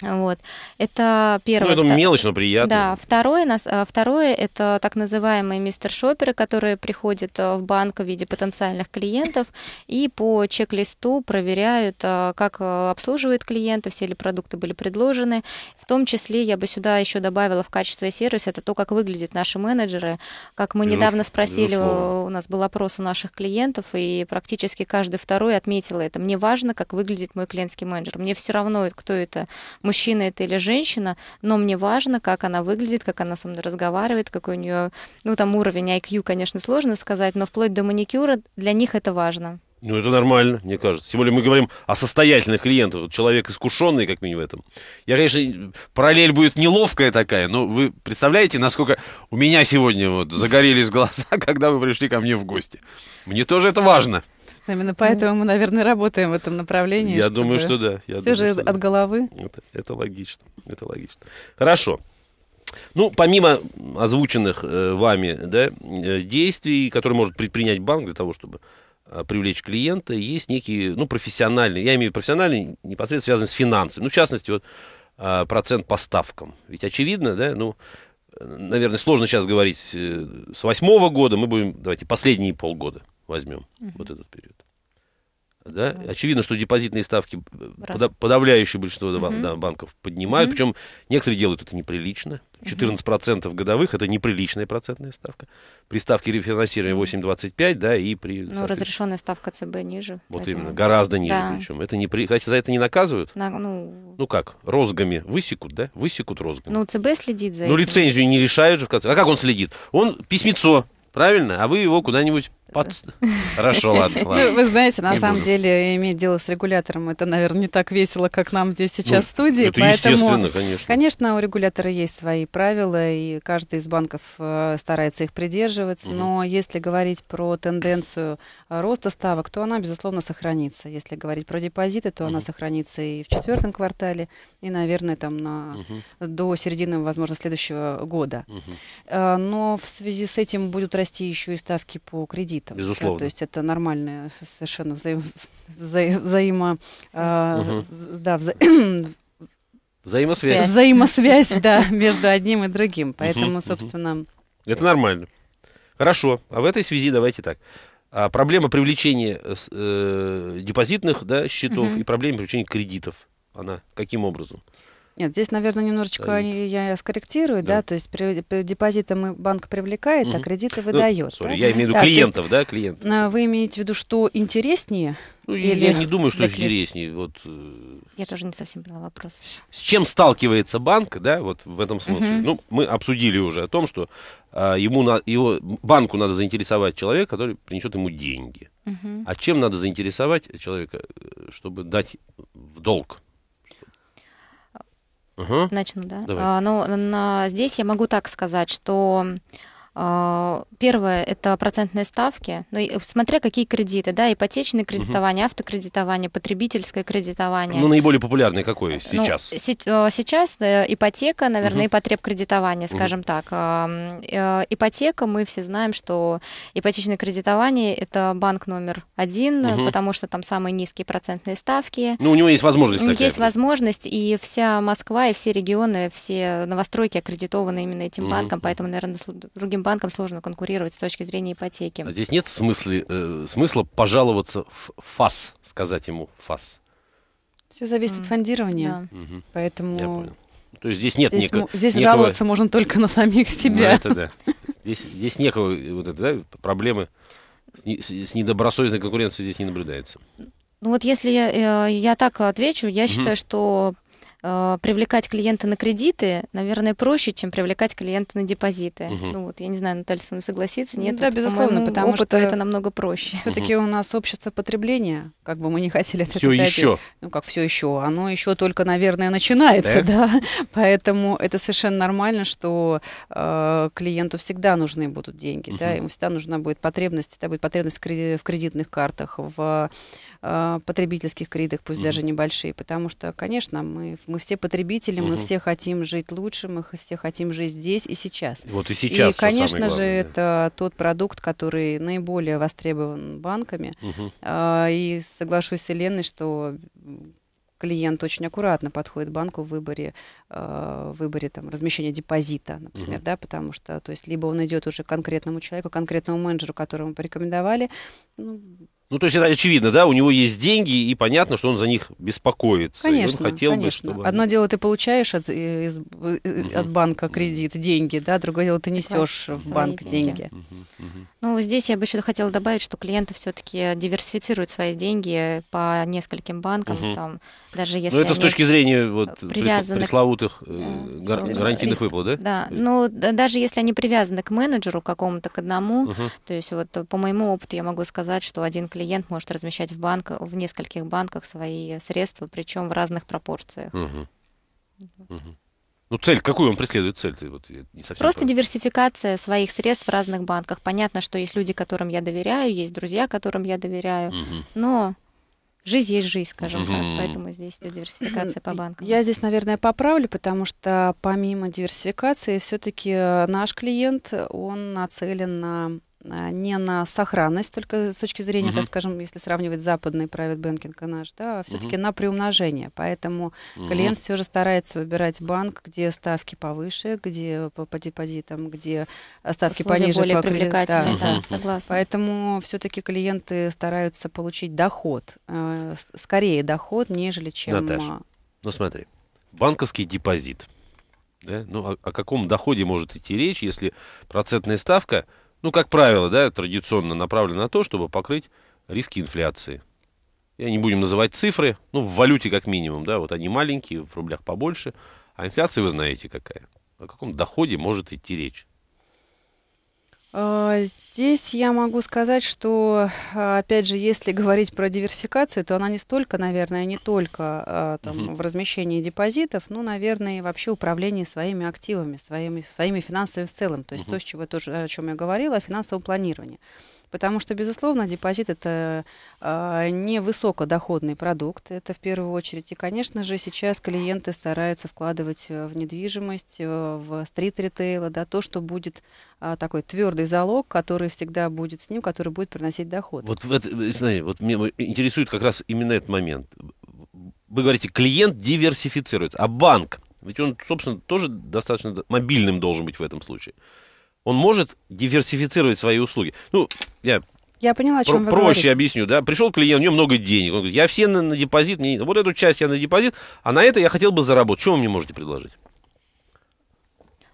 Вот. Это первое. Ну, это мелочь, но приятно. Да. Второе, нас, э, второе – это так называемые мистер Шопперы, которые приходят э, в банк в виде потенциальных клиентов и по чек-листу проверяют, э, как обслуживают клиентов, все ли продукты были предложены. В том числе я бы сюда еще добавила в качестве сервиса – это то, как выглядят наши менеджеры. Как мы недавно спросили, у нас был опрос у наших клиентов, и практически каждый второй отметил это. Мне важно, как выглядит мой клиентский менеджер. Мне все равно, кто это – мужчина это или женщина, но мне важно, как она выглядит, как она со мной разговаривает, какой у нее, ну там уровень IQ, конечно, сложно сказать, но вплоть до маникюра для них это важно. Ну, это нормально, мне кажется. Тем более мы говорим о состоятельных клиентах. Человек искушенный, как минимум, в этом. Я, конечно, параллель будет неловкая такая, но вы представляете, насколько у меня сегодня вот загорелись глаза, когда вы пришли ко мне в гости. Мне тоже это важно. Понятно, именно поэтому мы, наверное, работаем в этом направлении. Я думаю, что да. Я все думаю, же от да. головы. Это, это логично, это логично. Хорошо. Ну, помимо озвученных э, вами да, э, действий, которые может предпринять банк для того, чтобы э, привлечь клиента, есть некие, ну, профессиональные, я имею в виду профессиональные, непосредственно связанные с финансами. Ну, в частности, вот э, процент по ставкам. Ведь очевидно, да, ну, наверное, сложно сейчас говорить, с восьмого года мы будем, давайте, последние полгода возьмем mm-hmm. вот этот период. Да? Очевидно, что депозитные ставки э, Раз. подавляющее большинство угу. Бан- да, банков поднимают. Угу. Причем некоторые делают это неприлично. 14% угу. годовых это неприличная процентная ставка. При ставке рефинансирования 8,25, да, и при. Ну, разрешенная ставка ЦБ ниже. Вот поэтому... именно, гораздо ниже. Да. Причем это не при... Кстати, за это не наказывают. На, ну... ну как? Розгами высекут, да? Высекут розгами. Ну, ЦБ следит за ну, этим. Ну, лицензию не лишают же в конце. А как он следит? Он письмецо, правильно? А вы его куда-нибудь под... Хорошо, ладно, ладно. Ну, вы знаете, на не самом буду. деле иметь дело с регулятором, это, наверное, не так весело, как нам здесь сейчас ну, в студии. Это поэтому, естественно, конечно. Конечно, у регулятора есть свои правила, и каждый из банков э, старается их придерживаться. Угу. Но если говорить про тенденцию э, роста ставок, то она, безусловно, сохранится. Если говорить про депозиты, то угу. она сохранится и в четвертом квартале, и, наверное, там на... угу. до середины, возможно, следующего года. Угу. Э, но в связи с этим будут расти еще и ставки по кредитам кредитом. Безусловно. Да, то есть это нормальная совершенно взаим... вза... взаимо... Э, угу. Да, вза... Взаимосвязь. Взаимосвязь, да, между одним и другим. Поэтому, собственно... Это нормально. Хорошо. А в этой связи давайте так. А проблема привлечения э, э депозитных да, счетов и проблема привлечения кредитов. Она каким образом? Нет, здесь, наверное, немножечко стоит. я скорректирую, да, да то есть при, при депозитом банк привлекает, угу. а кредиты ну, выдает. Ну, sorry, да? Я имею в виду да, клиентов, есть, да, клиентов. Вы имеете в виду, что интереснее? Ну, или... я не думаю, что интереснее. Вот. Э, я тоже не совсем поняла вопрос. С чем сталкивается банк, да, вот в этом смысле. Угу. Ну, мы обсудили уже о том, что а, ему на, его, банку надо заинтересовать человека, который принесет ему деньги. Угу. А чем надо заинтересовать человека, э, чтобы дать в долг? Угу. Начну, да? Давай. А, ну, на, здесь я могу так сказать, что а, первое – это процентные ставки. Ну, э, смотря какие кредиты, да, ипотечное кредитование, угу. автокредитование, потребительское кредитование. Ну, наиболее популярный какой сейчас? Ну, сейчас э, ипотека, наверное, угу. и потребкредитование, скажем угу. так. Э, ипотека, мы все знаем, что ипотечное кредитование – это банк номер один, угу. потому что там самые низкие процентные ставки. Ну, у него есть возможность такая. Есть возможность, и вся Москва, и все регионы, все новостройки аккредитованы именно этим угу. банком, поэтому, наверное, другим банком банкам сложно конкурировать с точки зрения ипотеки. А здесь нет смысла, э, смысла пожаловаться в ФАС, сказать ему ФАС? Все зависит mm. от фондирования, да. угу. поэтому... Я понял. То есть здесь нет здесь, некого... Здесь некого... жаловаться можно только на самих ну, себя. это да. Здесь, здесь некого э, вот это, да, проблемы с, недобросовестной конкуренцией здесь не наблюдается. Ну вот если я, э, так отвечу, я считаю, что Э, привлекать клиента на кредиты, наверное, проще, чем привлекать клиента на депозиты. Угу. Ну вот, я не знаю, Наталья со мной согласится, ну нет? Да, это, безусловно, по потому опыту что это намного проще. Все-таки угу. у нас общество потребления, как бы мы не хотели это все еще. ну как все еще, оно еще только, наверное, начинается, да. да? Поэтому это совершенно нормально, что э, клиенту всегда нужны будут деньги, угу. да, ему всегда нужна будет потребность, это будет потребность в кредитных картах, в а, потребительских кредитах, пусть mm-hmm. даже небольшие, потому что, конечно, мы, мы все потребители, mm-hmm. мы все хотим жить лучше, мы все хотим жить здесь и сейчас. Вот и сейчас. И, конечно главное, же, да. это тот продукт, который наиболее востребован банками. Mm-hmm. и соглашусь с Еленой, что клиент очень аккуратно подходит банку в выборе, э, выборе там, размещения депозита, например, uh-huh. да, потому что то есть, либо он идет уже к конкретному человеку, конкретному менеджеру, которому порекомендовали, ну, ну, то есть это очевидно, да, у него есть деньги, и понятно, что он за них беспокоится. Конечно, и он хотел конечно. Бы, чтобы... Одно дело ты получаешь от, из, угу. от банка кредит, деньги, да, другое дело ты несешь в банк деньги. деньги. Угу, угу. Ну, здесь я бы еще хотела добавить, что клиенты все-таки диверсифицируют свои деньги по нескольким банкам, угу. там, даже ну, если Ну, это с точки зрения вот, привязаны... пресловутых э, гар... гарантийных выплат, да? Да, ну, даже если они привязаны к менеджеру какому-то, к одному, угу. то есть вот по моему опыту я могу сказать, что один клиент клиент может размещать в, банках в нескольких банках свои средства, причем в разных пропорциях. Угу. Вот. Угу. Ну, цель, какую он преследует цель? вот, не Просто прав. диверсификация своих средств в разных банках. Понятно, что есть люди, которым я доверяю, есть друзья, которым я доверяю, угу. но жизнь есть жизнь, скажем угу. так. Поэтому здесь диверсификация по банкам. Я здесь, наверное, поправлю, потому что помимо диверсификации, все-таки э, наш клиент, он нацелен на а, не на сохранность, только с точки зрения, угу. так скажем, если сравнивать западный private banking наш, да, а все-таки угу. на приумножение. Поэтому угу. клиент все же старается выбирать банк, где ставки повыше, где поди, поди там, где ставки Условия пониже. Более по... привлекательные, да, угу. да, согласна. Поэтому все-таки клиенты стараются получить доход, э, скорее доход, нежели чем... Наташа, а, ну смотри, банковский депозит. Да? Ну, о, о каком доходе может идти речь, если процентная ставка – ну, как правило, да, традиционно направлено на то, чтобы покрыть риски инфляции. Я не будем называть цифры, ну, в валюте как минимум, да, вот они маленькие, в рублях побольше, а инфляция вы знаете какая. О каком доходе может идти речь. А, здесь я могу сказать, что, а, опять же, если говорить про диверсификацию, то она не столько, наверное, не только а, там, угу. в размещении депозитов, но, наверное, и вообще управлении своими активами, своими, своими финансами в целом. То есть угу. то, с чего тоже, о чем я говорила, о финансовом планировании. Потому что, безусловно, депозит – это э, невысокодоходный продукт, это в первую очередь. И, конечно же, сейчас клиенты стараются вкладывать э, в недвижимость, э, в стрит-ритейл, да, то, что будет э, такой твердый залог, который всегда будет с ним, который будет приносить доход. Вот, э, вот, смотри, вот меня интересует как раз именно этот момент. Вы говорите, клиент диверсифицируется, а банк, ведь он, собственно, тоже достаточно мобильным должен быть в этом случае он может диверсифицировать свои услуги. Ну, я я поняла, о чем Про- вы Проще говорите. объясню, да. Пришел клиент, у него много денег. Он говорит, я все на, на депозит, мне, вот эту часть я на депозит, а на это я хотел бы заработать. Что вы мне можете предложить?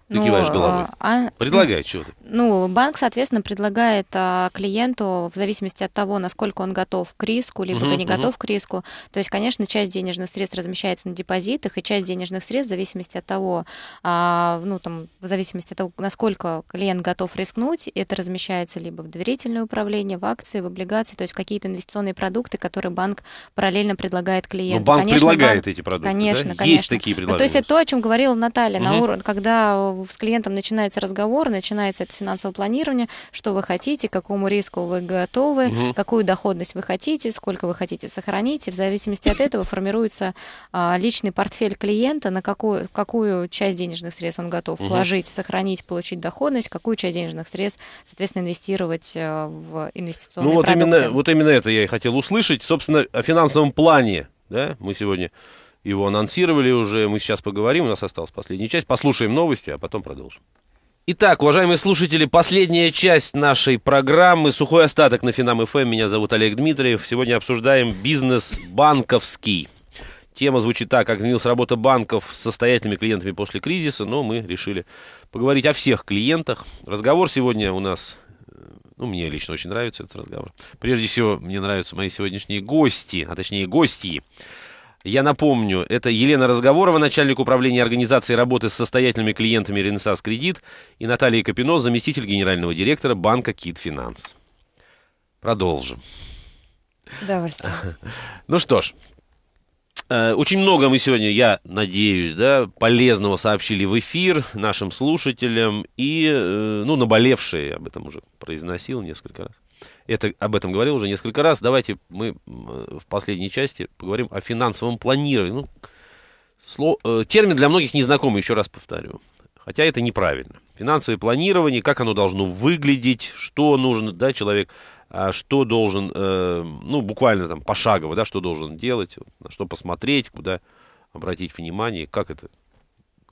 Ты ну, киваешь головой. Э, а, Предлагай ну, чего-то. Ну, банк, соответственно, предлагает а, клиенту, в зависимости от того, насколько он готов к риску, либо uh-huh, не uh-huh. готов к риску. То есть, конечно, часть денежных средств размещается на депозитах, и часть денежных средств, в зависимости от того, а, ну, там, в зависимости от того, насколько клиент готов рискнуть, это размещается либо в доверительное управление, в акции, в облигации, то есть какие-то инвестиционные продукты, которые банк параллельно предлагает клиенту. Ну, банк конечно, предлагает банк, эти продукты. Конечно, да? конечно. Есть такие предложения. Ну, то есть это то, о чем говорила Наталья, uh-huh. на уровне, когда с клиентом начинается разговор, начинается это с финансового планирования, что вы хотите, какому риску вы готовы, угу. какую доходность вы хотите, сколько вы хотите сохранить, и в зависимости от этого формируется а, личный портфель клиента, на какую, какую часть денежных средств он готов угу. вложить, сохранить, получить доходность, какую часть денежных средств, соответственно, инвестировать э, в инвестиционные ну, вот продукты. Именно, вот именно это я и хотел услышать. Собственно, о финансовом плане да, мы сегодня его анонсировали уже, мы сейчас поговорим, у нас осталась последняя часть. Послушаем новости, а потом продолжим. Итак, уважаемые слушатели, последняя часть нашей программы «Сухой остаток» на Финам ФМ. Эм. Меня зовут Олег Дмитриев. Сегодня обсуждаем бизнес банковский. Тема звучит так, как изменилась работа банков с состоятельными клиентами после кризиса, но ну, мы решили поговорить о всех клиентах. Разговор сегодня у нас, э, ну, мне лично очень нравится этот разговор. Прежде всего, мне нравятся мои сегодняшние гости, а точнее гости. Я напомню, это Елена Разговорова, начальник управления организации работы с состоятельными клиентами «Ренессанс Кредит», и Наталья Копино, заместитель генерального директора банка «Кит Финанс». Продолжим. С удовольствием. Ну что ж, э, очень много мы сегодня, я надеюсь, да, полезного сообщили в эфир нашим слушателям и, э, ну, наболевшие, об этом уже произносил несколько раз. Это, об этом говорил уже несколько раз. Давайте мы э, в последней части поговорим о финансовом планировании. Ну, сло, э, термин для многих незнакомый, еще раз повторю. Хотя это неправильно. Финансовое планирование, как оно должно выглядеть, что нужно, да, человек, а что должен, э, ну, буквально там пошагово, да, что должен делать, на что посмотреть, куда обратить внимание, как это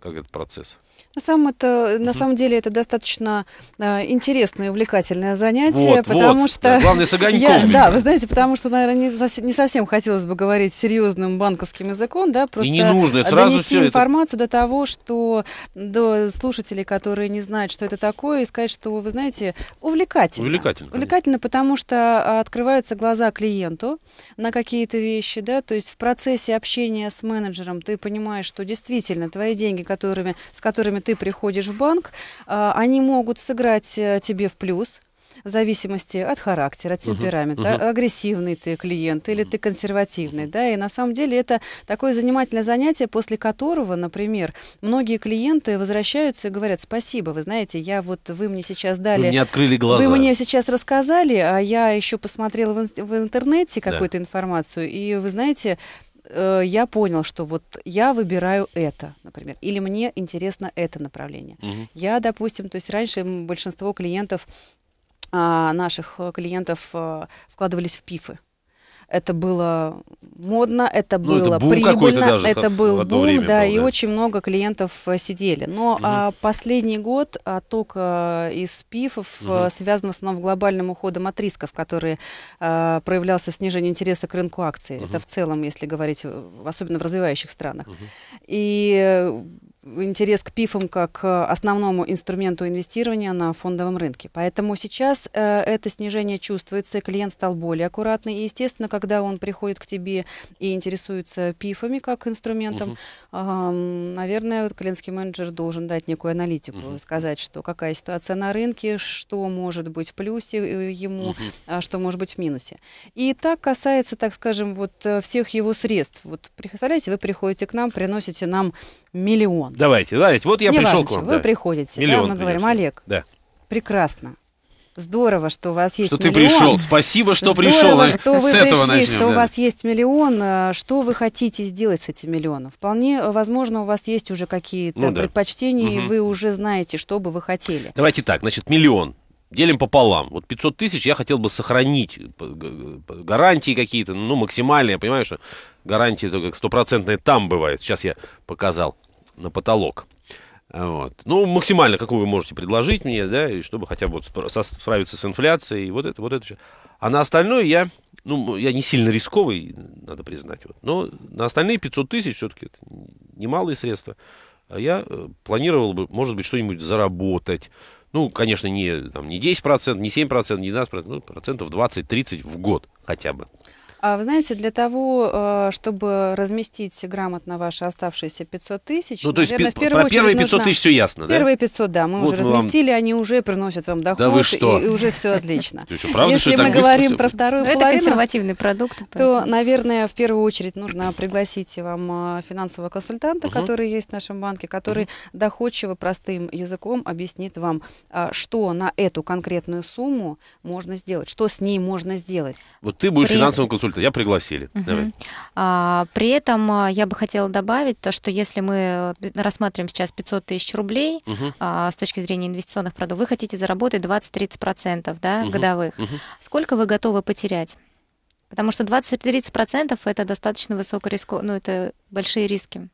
как этот процесс? Ну, сам это, на самом деле, это достаточно э, интересное и увлекательное занятие, вот, потому вот. что... Да, главное, с огоньком. Я, да, вы знаете, потому что, наверное, не, совсем, не совсем хотелось бы говорить серьезным банковским языком, да, просто и не нужно, это донести информацию это... до того, что до слушателей, которые не знают, что это такое, и сказать, что, вы знаете, увлекательно. Увлекательно. Увлекательно, потому что а, открываются глаза клиенту на какие-то вещи, да, то есть в процессе общения с менеджером ты понимаешь, что действительно твои деньги, которыми, с которыми ты приходишь в банк, а, они могут сыграть э, тебе в плюс, в зависимости от характера, от темперамента, uh-huh. агрессивный ты клиент или ты консервативный, да, и на самом деле это такое занимательное занятие, после которого, например, многие клиенты возвращаются и говорят, спасибо, вы знаете, я вот, вы мне сейчас дали... Вы мне открыли глаза. Вы мне сейчас рассказали, а я еще посмотрела в, в интернете какую-то да. информацию, и вы знаете, э, я понял, что вот я выбираю это, например, или мне интересно это направление. Угу. Я, допустим, то есть раньше большинство клиентов, а, э, наших клиентов э, вкладывались в пифы это было модно, это ну, было это прибыльно, даже, это был бум, да, был, и да. очень много клиентов э, сидели. Но угу. а, последний год отток а, э, из ПИФов угу. связан в основном с глобальным уходом от рисков, который а, проявлялся в снижении интереса к рынку акций. Угу. Это в целом, если говорить, особенно в развивающих странах. Угу. И интерес к ПИФам как к э, основному инструменту инвестирования на фондовом рынке. Поэтому сейчас э, это снижение чувствуется, клиент стал более аккуратный. И, естественно, когда он приходит к тебе и интересуется ПИФами как инструментом, угу. э, наверное, клиентский менеджер должен дать некую аналитику, угу. сказать, что какая ситуация на рынке, что может быть в плюсе э, ему, угу. а что может быть в минусе. И так касается, так скажем, вот э, всех его средств. Вот представляете, вы приходите к нам, приносите нам миллион. Давайте, давайте. Вот я Не пришел важно, к вам. Что, да. Вы приходите, миллион, да, мы говорим, Олег, да. прекрасно. Здорово, что у вас есть что миллион. Что ты пришел. Спасибо, что Здорово, пришел. Здорово, что а, вы с пришли, начнем, что да. у вас есть миллион. А, что вы хотите сделать с этим миллионом? Вполне возможно, у вас есть уже какие-то ну, да. предпочтения, угу. и вы уже знаете, что бы вы хотели. Давайте так, значит, миллион делим пополам. Вот 500 тысяч я хотел бы сохранить. Гарантии какие-то, ну, максимальные. Я понимаю, что гарантии только стопроцентные там бывают. Сейчас я показал на потолок. Вот. Ну, максимально, какую вы можете предложить мне, да, и чтобы хотя бы вот справиться с инфляцией, и вот это, вот это. Все. А на остальное я, ну, я не сильно рисковый, надо признать, вот. но на остальные 500 тысяч все-таки это немалые средства. А я э, планировал бы, может быть, что-нибудь заработать. Ну, конечно, не, там, не 10%, не 7%, не 12%, ну, процентов 20-30 в год хотя бы. А вы знаете, для того, э, чтобы разместить грамотно ваши оставшиеся 500 тысяч, ну, то есть в первую про первые 500 нужно... тысяч все ясно, да? Первые 500, да, мы вот уже разместили, вам... они уже приносят вам доход, да вы что? И, уже все отлично. Если мы говорим про вторую ну, половину... Это консервативный продукт. То, наверное, в первую очередь нужно пригласить вам э, финансового консультанта, который есть в нашем банке, который доходчиво, простым языком объяснит вам, э, что на эту конкретную сумму можно сделать, что с ней можно сделать. Вот ты будешь финансовым консультантом президента, я пригласили. Давай. А, при этом а, я бы хотела добавить то, что если мы э, рассматриваем сейчас 500 тысяч рублей а, с точки зрения инвестиционных продуктов, вы хотите заработать 20-30% да, годовых. Сколько вы готовы потерять? Потому что 20-30% это достаточно высокий риск, ну это большие риски.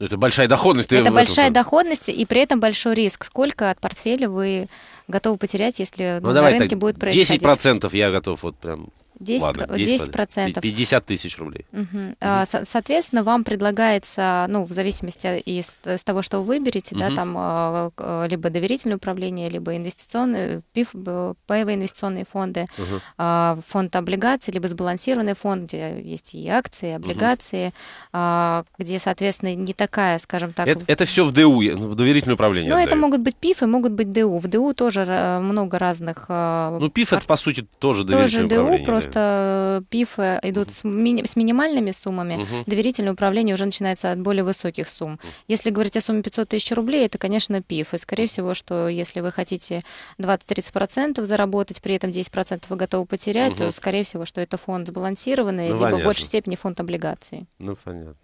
Это большая доходность. Это большая доходность и при этом большой риск. Сколько от портфеля вы готовы потерять, если ну, ну, на рынке так, будет происходить? 10% я готов вот прям 10, процентов 10%. 50 тысяч рублей. Угу. Угу. Со- соответственно, вам предлагается, ну, в зависимости из, из того, что вы выберете, угу. да, там а, а, либо доверительное управление, либо инвестиционные, паевые инвестиционные фонды, угу. фонд облигаций, либо сбалансированный фонд, где есть и акции, и облигации, угу. где, соответственно, не такая, скажем так... Это, это все в ДУ, в доверительное управление? Ну, это могут быть ПИФы, могут быть ДУ. В ДУ тоже э, много разных... Ну, ПИФ арт... это, по сути, тоже доверительное тоже управление. ДУ, просто что пифы идут с, ми- с минимальными суммами, угу. доверительное управление уже начинается от более высоких сумм. Если говорить о сумме 500 тысяч рублей, это, конечно, пиф. И, скорее всего, что если вы хотите 20-30% заработать, при этом 10% вы готовы потерять, угу. то, скорее всего, что это фонд сбалансированный, ну, либо понятно. в большей степени фонд облигаций. Ну, понятно.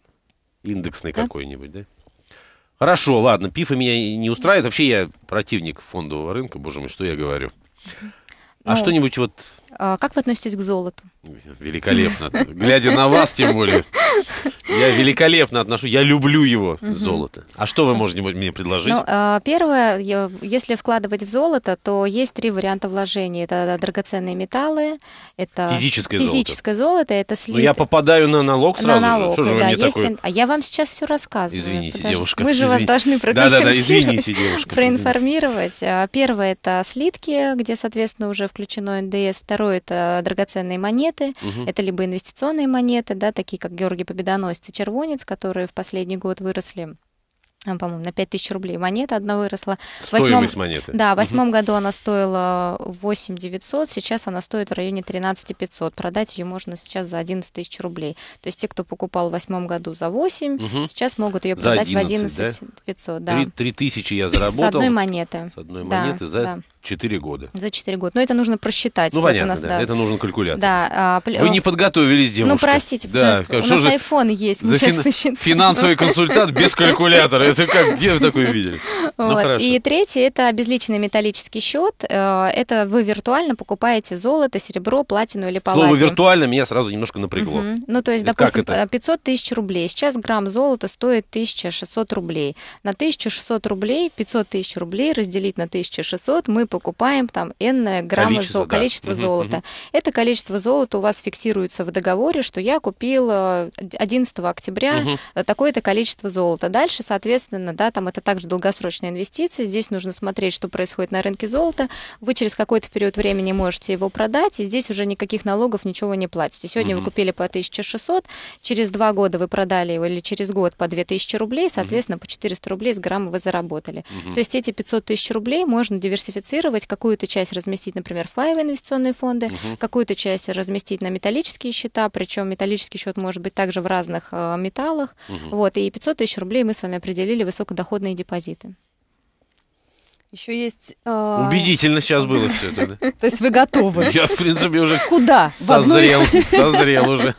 Индексный да? какой-нибудь, да? Хорошо, ладно, пифы меня не устраивают. Вообще я противник фондового рынка, боже мой, что я говорю. А ну, что-нибудь вот а, как вы относитесь к золоту? Великолепно. Глядя на вас, тем более, я великолепно отношусь. Я люблю его, угу. золото. А что вы можете мне предложить? Ну, а, первое, если вкладывать в золото, то есть три варианта вложений. Это драгоценные металлы, это физическое, физическое золото. золото, это слит. Но ну, я попадаю на налог сразу на налог, же. Что же да, вы мне есть... такое? А я вам сейчас все рассказываю. Извините, потому... девушка. Мы же извините. вас должны проконсультировать, да, да, да, извините, девушка. проинформировать. Извините. А, первое – это слитки, где, соответственно, уже включено НДС. Второе Второе – это драгоценные монеты. Угу. Это либо инвестиционные монеты, да, такие как Георгий Победоносец и Червонец, которые в последний год выросли а, по-моему, на 5000 рублей монета одна выросла. Стоимость восьмом, монеты. Да, в восьмом угу. году она стоила 8 900, сейчас она стоит в районе 13 500. Продать ее можно сейчас за 11 тысяч рублей. То есть те, кто покупал в восьмом году за 8, угу. сейчас могут ее продать за 11, в 11 да? 500. Да. 3, 3 тысячи я заработал. С одной монеты. С одной монеты да, за да четыре года. За четыре года. Но это нужно просчитать. Ну, вот понятно, нас, да. да. Это нужен калькулятор. Да, а, пл... Вы не подготовились, ну, девушка. Ну, простите, да. Что у нас же... iPhone есть. За фин... Финансовый консультант без калькулятора. Это как? Где вы такое видели? Ну, И третье – это безличный металлический счет. Э, это вы виртуально покупаете золото, серебро, платину или палладий. Слово «виртуально» меня сразу немножко напрягло. Угу. Ну, то есть, это допустим, э, 500 тысяч рублей. Сейчас грамм золота стоит 1600 рублей. На 1600 рублей, 500 тысяч рублей разделить на 1600 мы покупаем там энное грамма количество, зо- да. количество угу, золота. Угу. Это количество золота у вас фиксируется в договоре, что я купил 11 октября угу. такое-то количество золота. Дальше, соответственно, да, там это также долгосрочные инвестиции. Здесь нужно смотреть, что происходит на рынке золота. Вы через какой-то период времени можете его продать, и здесь уже никаких налогов ничего не платите. Сегодня угу. вы купили по 1600, через два года вы продали его или через год по 2000 рублей, соответственно, угу. по 400 рублей с грамма вы заработали. Угу. То есть эти 500 тысяч рублей можно диверсифицировать инвестировать, какую-то часть разместить, например, в паевые инвестиционные фонды, угу. какую-то часть разместить на металлические счета, причем металлический счет может быть также в разных э, металлах. Угу. Вот, и 500 тысяч рублей мы с вами определили высокодоходные депозиты. Еще есть... Э... Убедительно сейчас было все это. Да? То есть вы готовы? Я, в принципе, уже... Куда? Созрел, созрел уже.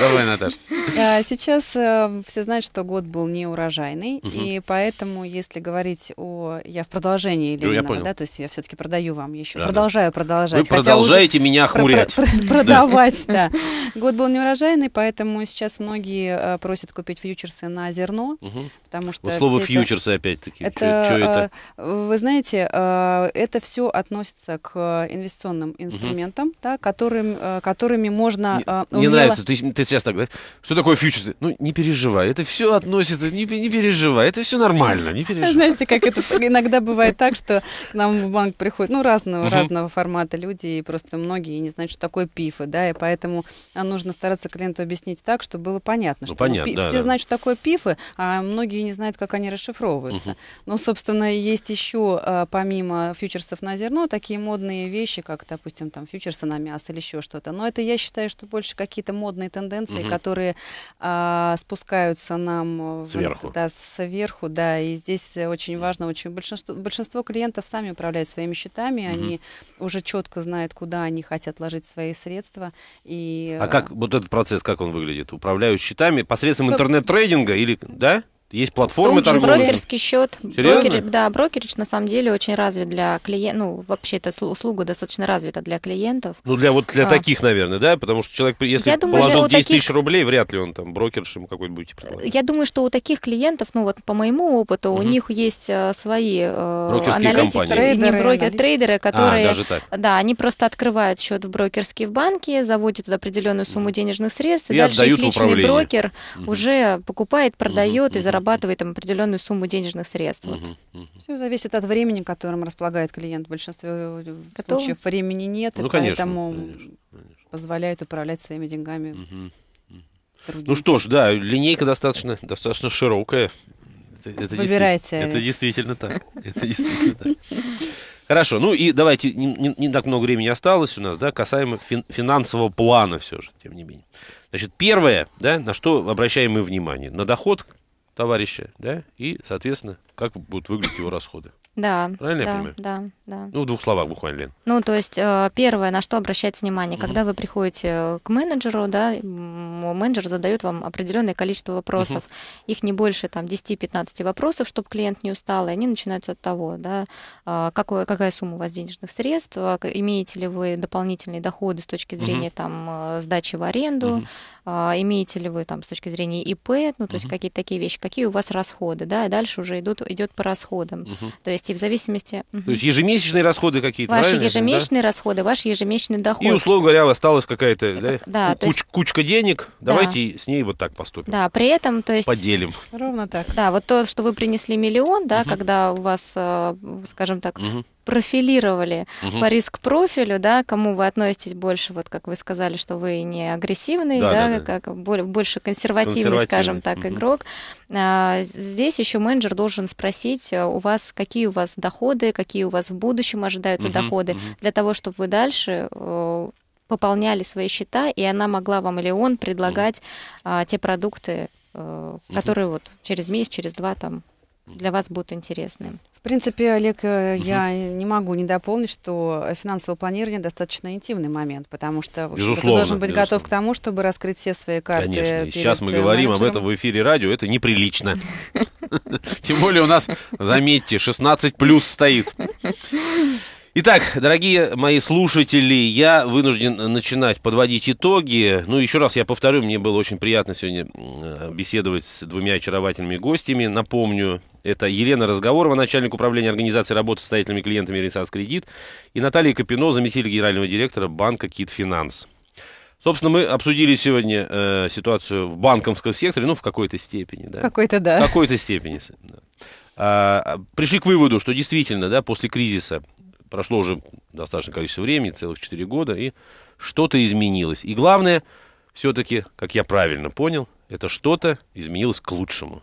Давай, Наташа. А, сейчас э, все знают, что год был неурожайный, и поэтому, если говорить о... Я в продолжении Ленина, да, то есть я все-таки продаю вам еще. Продолжаю продолжать. Вы продолжаете меня хмурять. Продавать, да. Год был неурожайный, поэтому сейчас многие э, просят купить фьючерсы на зерно, потому что... Слово фьючерсы опять-таки. это? Э, вы знаете, знаете, а, это все относится к а, инвестиционным инструментам, угу. да, которым, а, которыми можно не, умело... Мне нравится, ты, ты сейчас так говоришь, что такое фьючерсы? Ну, не переживай, это все относится, не, не переживай, это все нормально, не переживай. Знаете, как это иногда бывает так, что к нам в банк приходят, ну, разного, угу. разного формата люди, и просто многие не знают, что такое пифы, да, и поэтому нужно стараться клиенту объяснить так, чтобы было понятно, ну, что ну, понятно, да, все да. знают, что такое пифы, а многие не знают, как они расшифровываются. Угу. Ну, Но, собственно, есть еще Э, помимо фьючерсов на зерно, такие модные вещи, как, допустим, там фьючерсы на мясо или еще что-то. Но это я считаю, что больше какие-то модные тенденции, угу. которые а, спускаются нам э, сверху. Да, сверху, да. И здесь очень важно, очень большинство, большинство клиентов сами управляют своими счетами, угу. они уже четко знают, куда они хотят ложить свои средства. И, а как э, вот этот процесс, как он выглядит? Управляют счетами посредством Со... интернет-трейдинга или да? Есть платформы торговли. Брокерский счет. Серьезно? Брокер, да, брокерич на самом деле очень развит для клиентов. Ну, вообще эта услуга достаточно развита для клиентов. Ну, для вот для а. таких, наверное, да? Потому что человек, если Я думаю, положил 10 таких... тысяч рублей, вряд ли он там брокершем какой-нибудь будете типа предлагать. Я думаю, что у таких клиентов, ну вот по моему опыту, угу. у них есть э, свои э, Брокерские аналитики, компании. Трейдеры, не брокер, аналитики. трейдеры, которые... А, даже так. Да, они просто открывают счет в брокерские в банке, заводят туда определенную сумму денежных средств, и, и дальше их личный брокер угу. уже покупает, продает угу. и зарабатывает зарабатывает там определенную сумму денежных средств. Угу, вот. угу. Все зависит от времени, которым располагает клиент. В большинстве Готово? случаев времени нет, ну, и конечно, поэтому конечно, конечно. позволяет управлять своими деньгами. Угу. Другим. Ну что ж, да, линейка достаточно, достаточно широкая. Это, это Выбирайте. это действительно так. Это действительно так. Хорошо, ну и давайте, не, не, не так много времени осталось у нас, да, касаемо фин, финансового плана все же, тем не менее. Значит, первое, да, на что обращаем мы внимание, на доход, товарища, да, и, соответственно, как будут выглядеть его расходы. Да. Правильно да, я понимаю? Да, да. Ну, в двух словах буквально, Лен. Ну, то есть, э, первое, на что обращать внимание, угу. когда вы приходите э, к менеджеру, да, менеджер задает вам определенное количество вопросов. Угу. Их не больше, там, 10-15 вопросов, чтобы клиент не устал, и они начинаются от того, да, а, какое, какая сумма у вас денежных средств, а, имеете ли вы дополнительные доходы с точки зрения, угу. там, э, сдачи в аренду, угу а, имеете ли вы там с точки зрения ИП, ну то uh-huh. есть какие-то такие вещи, какие у вас расходы, да, и дальше уже идут, идет по расходам. Uh-huh. То есть и в зависимости... Uh-huh. То есть ежемесячные расходы какие-то, Ваши правильно? ежемесячные да? расходы, ваш ежемесячный доход. И, условно говоря, осталась какая-то Это, да? Да, Куч, есть... кучка денег, да. давайте с ней вот так поступим. Да, при этом, то есть... Поделим. Ровно так. Да, вот то, что вы принесли миллион, да, uh-huh. когда у вас, э, скажем так, uh-huh профилировали угу. по риск-профилю, да, кому вы относитесь больше, вот как вы сказали, что вы не агрессивный, да, да, да, да. как больше консервативный, консервативный. скажем так, угу. игрок. А, здесь еще менеджер должен спросить а, у вас, какие у вас доходы, какие у вас в будущем ожидаются угу, доходы, угу. для того, чтобы вы дальше э, пополняли свои счета, и она могла вам или он предлагать mm а, те продукты, э, которые вот через месяц, через два там для вас будут интересны. В принципе, Олег, э, я не могу не дополнить, что финансовое планирование достаточно интимный момент, потому что ты должен быть безусловно. готов к тому, чтобы раскрыть все свои карты. Конечно, и сейчас мы говорим менеджером. об этом в эфире радио, это неприлично. Тем более у нас, заметьте, 16 плюс стоит. Итак, дорогие мои слушатели, я вынужден начинать подводить итоги. Ну, еще раз я повторю, мне было очень приятно сегодня э, беседовать с двумя очаровательными гостями. Напомню, это Елена Разговорова, начальник управления организации работы с состоятельными клиентами «Ренессанс Кредит», и Наталья Копино, заместитель генерального директора банка «Кит Финанс». Собственно, мы обсудили сегодня э, ситуацию в банковском секторе, ну, в какой-то степени, да. В какой-то, да. В какой-то степени, да а, а, пришли к выводу, что действительно, да, после кризиса прошло уже достаточно количество времени, целых 4 года, и что-то изменилось. И главное, все-таки, как я правильно понял, это что-то изменилось к лучшему.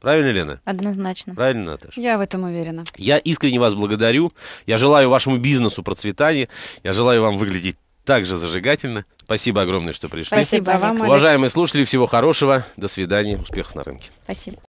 Правильно, Лена? Однозначно. Правильно, Наташа? Я в этом уверена. Я искренне вас благодарю. Я желаю вашему бизнесу процветания. Я желаю вам выглядеть также зажигательно. Спасибо огромное, что пришли. Спасибо вам, Уважаемые слушатели, всего хорошего. До свидания. Успехов на рынке. Спасибо.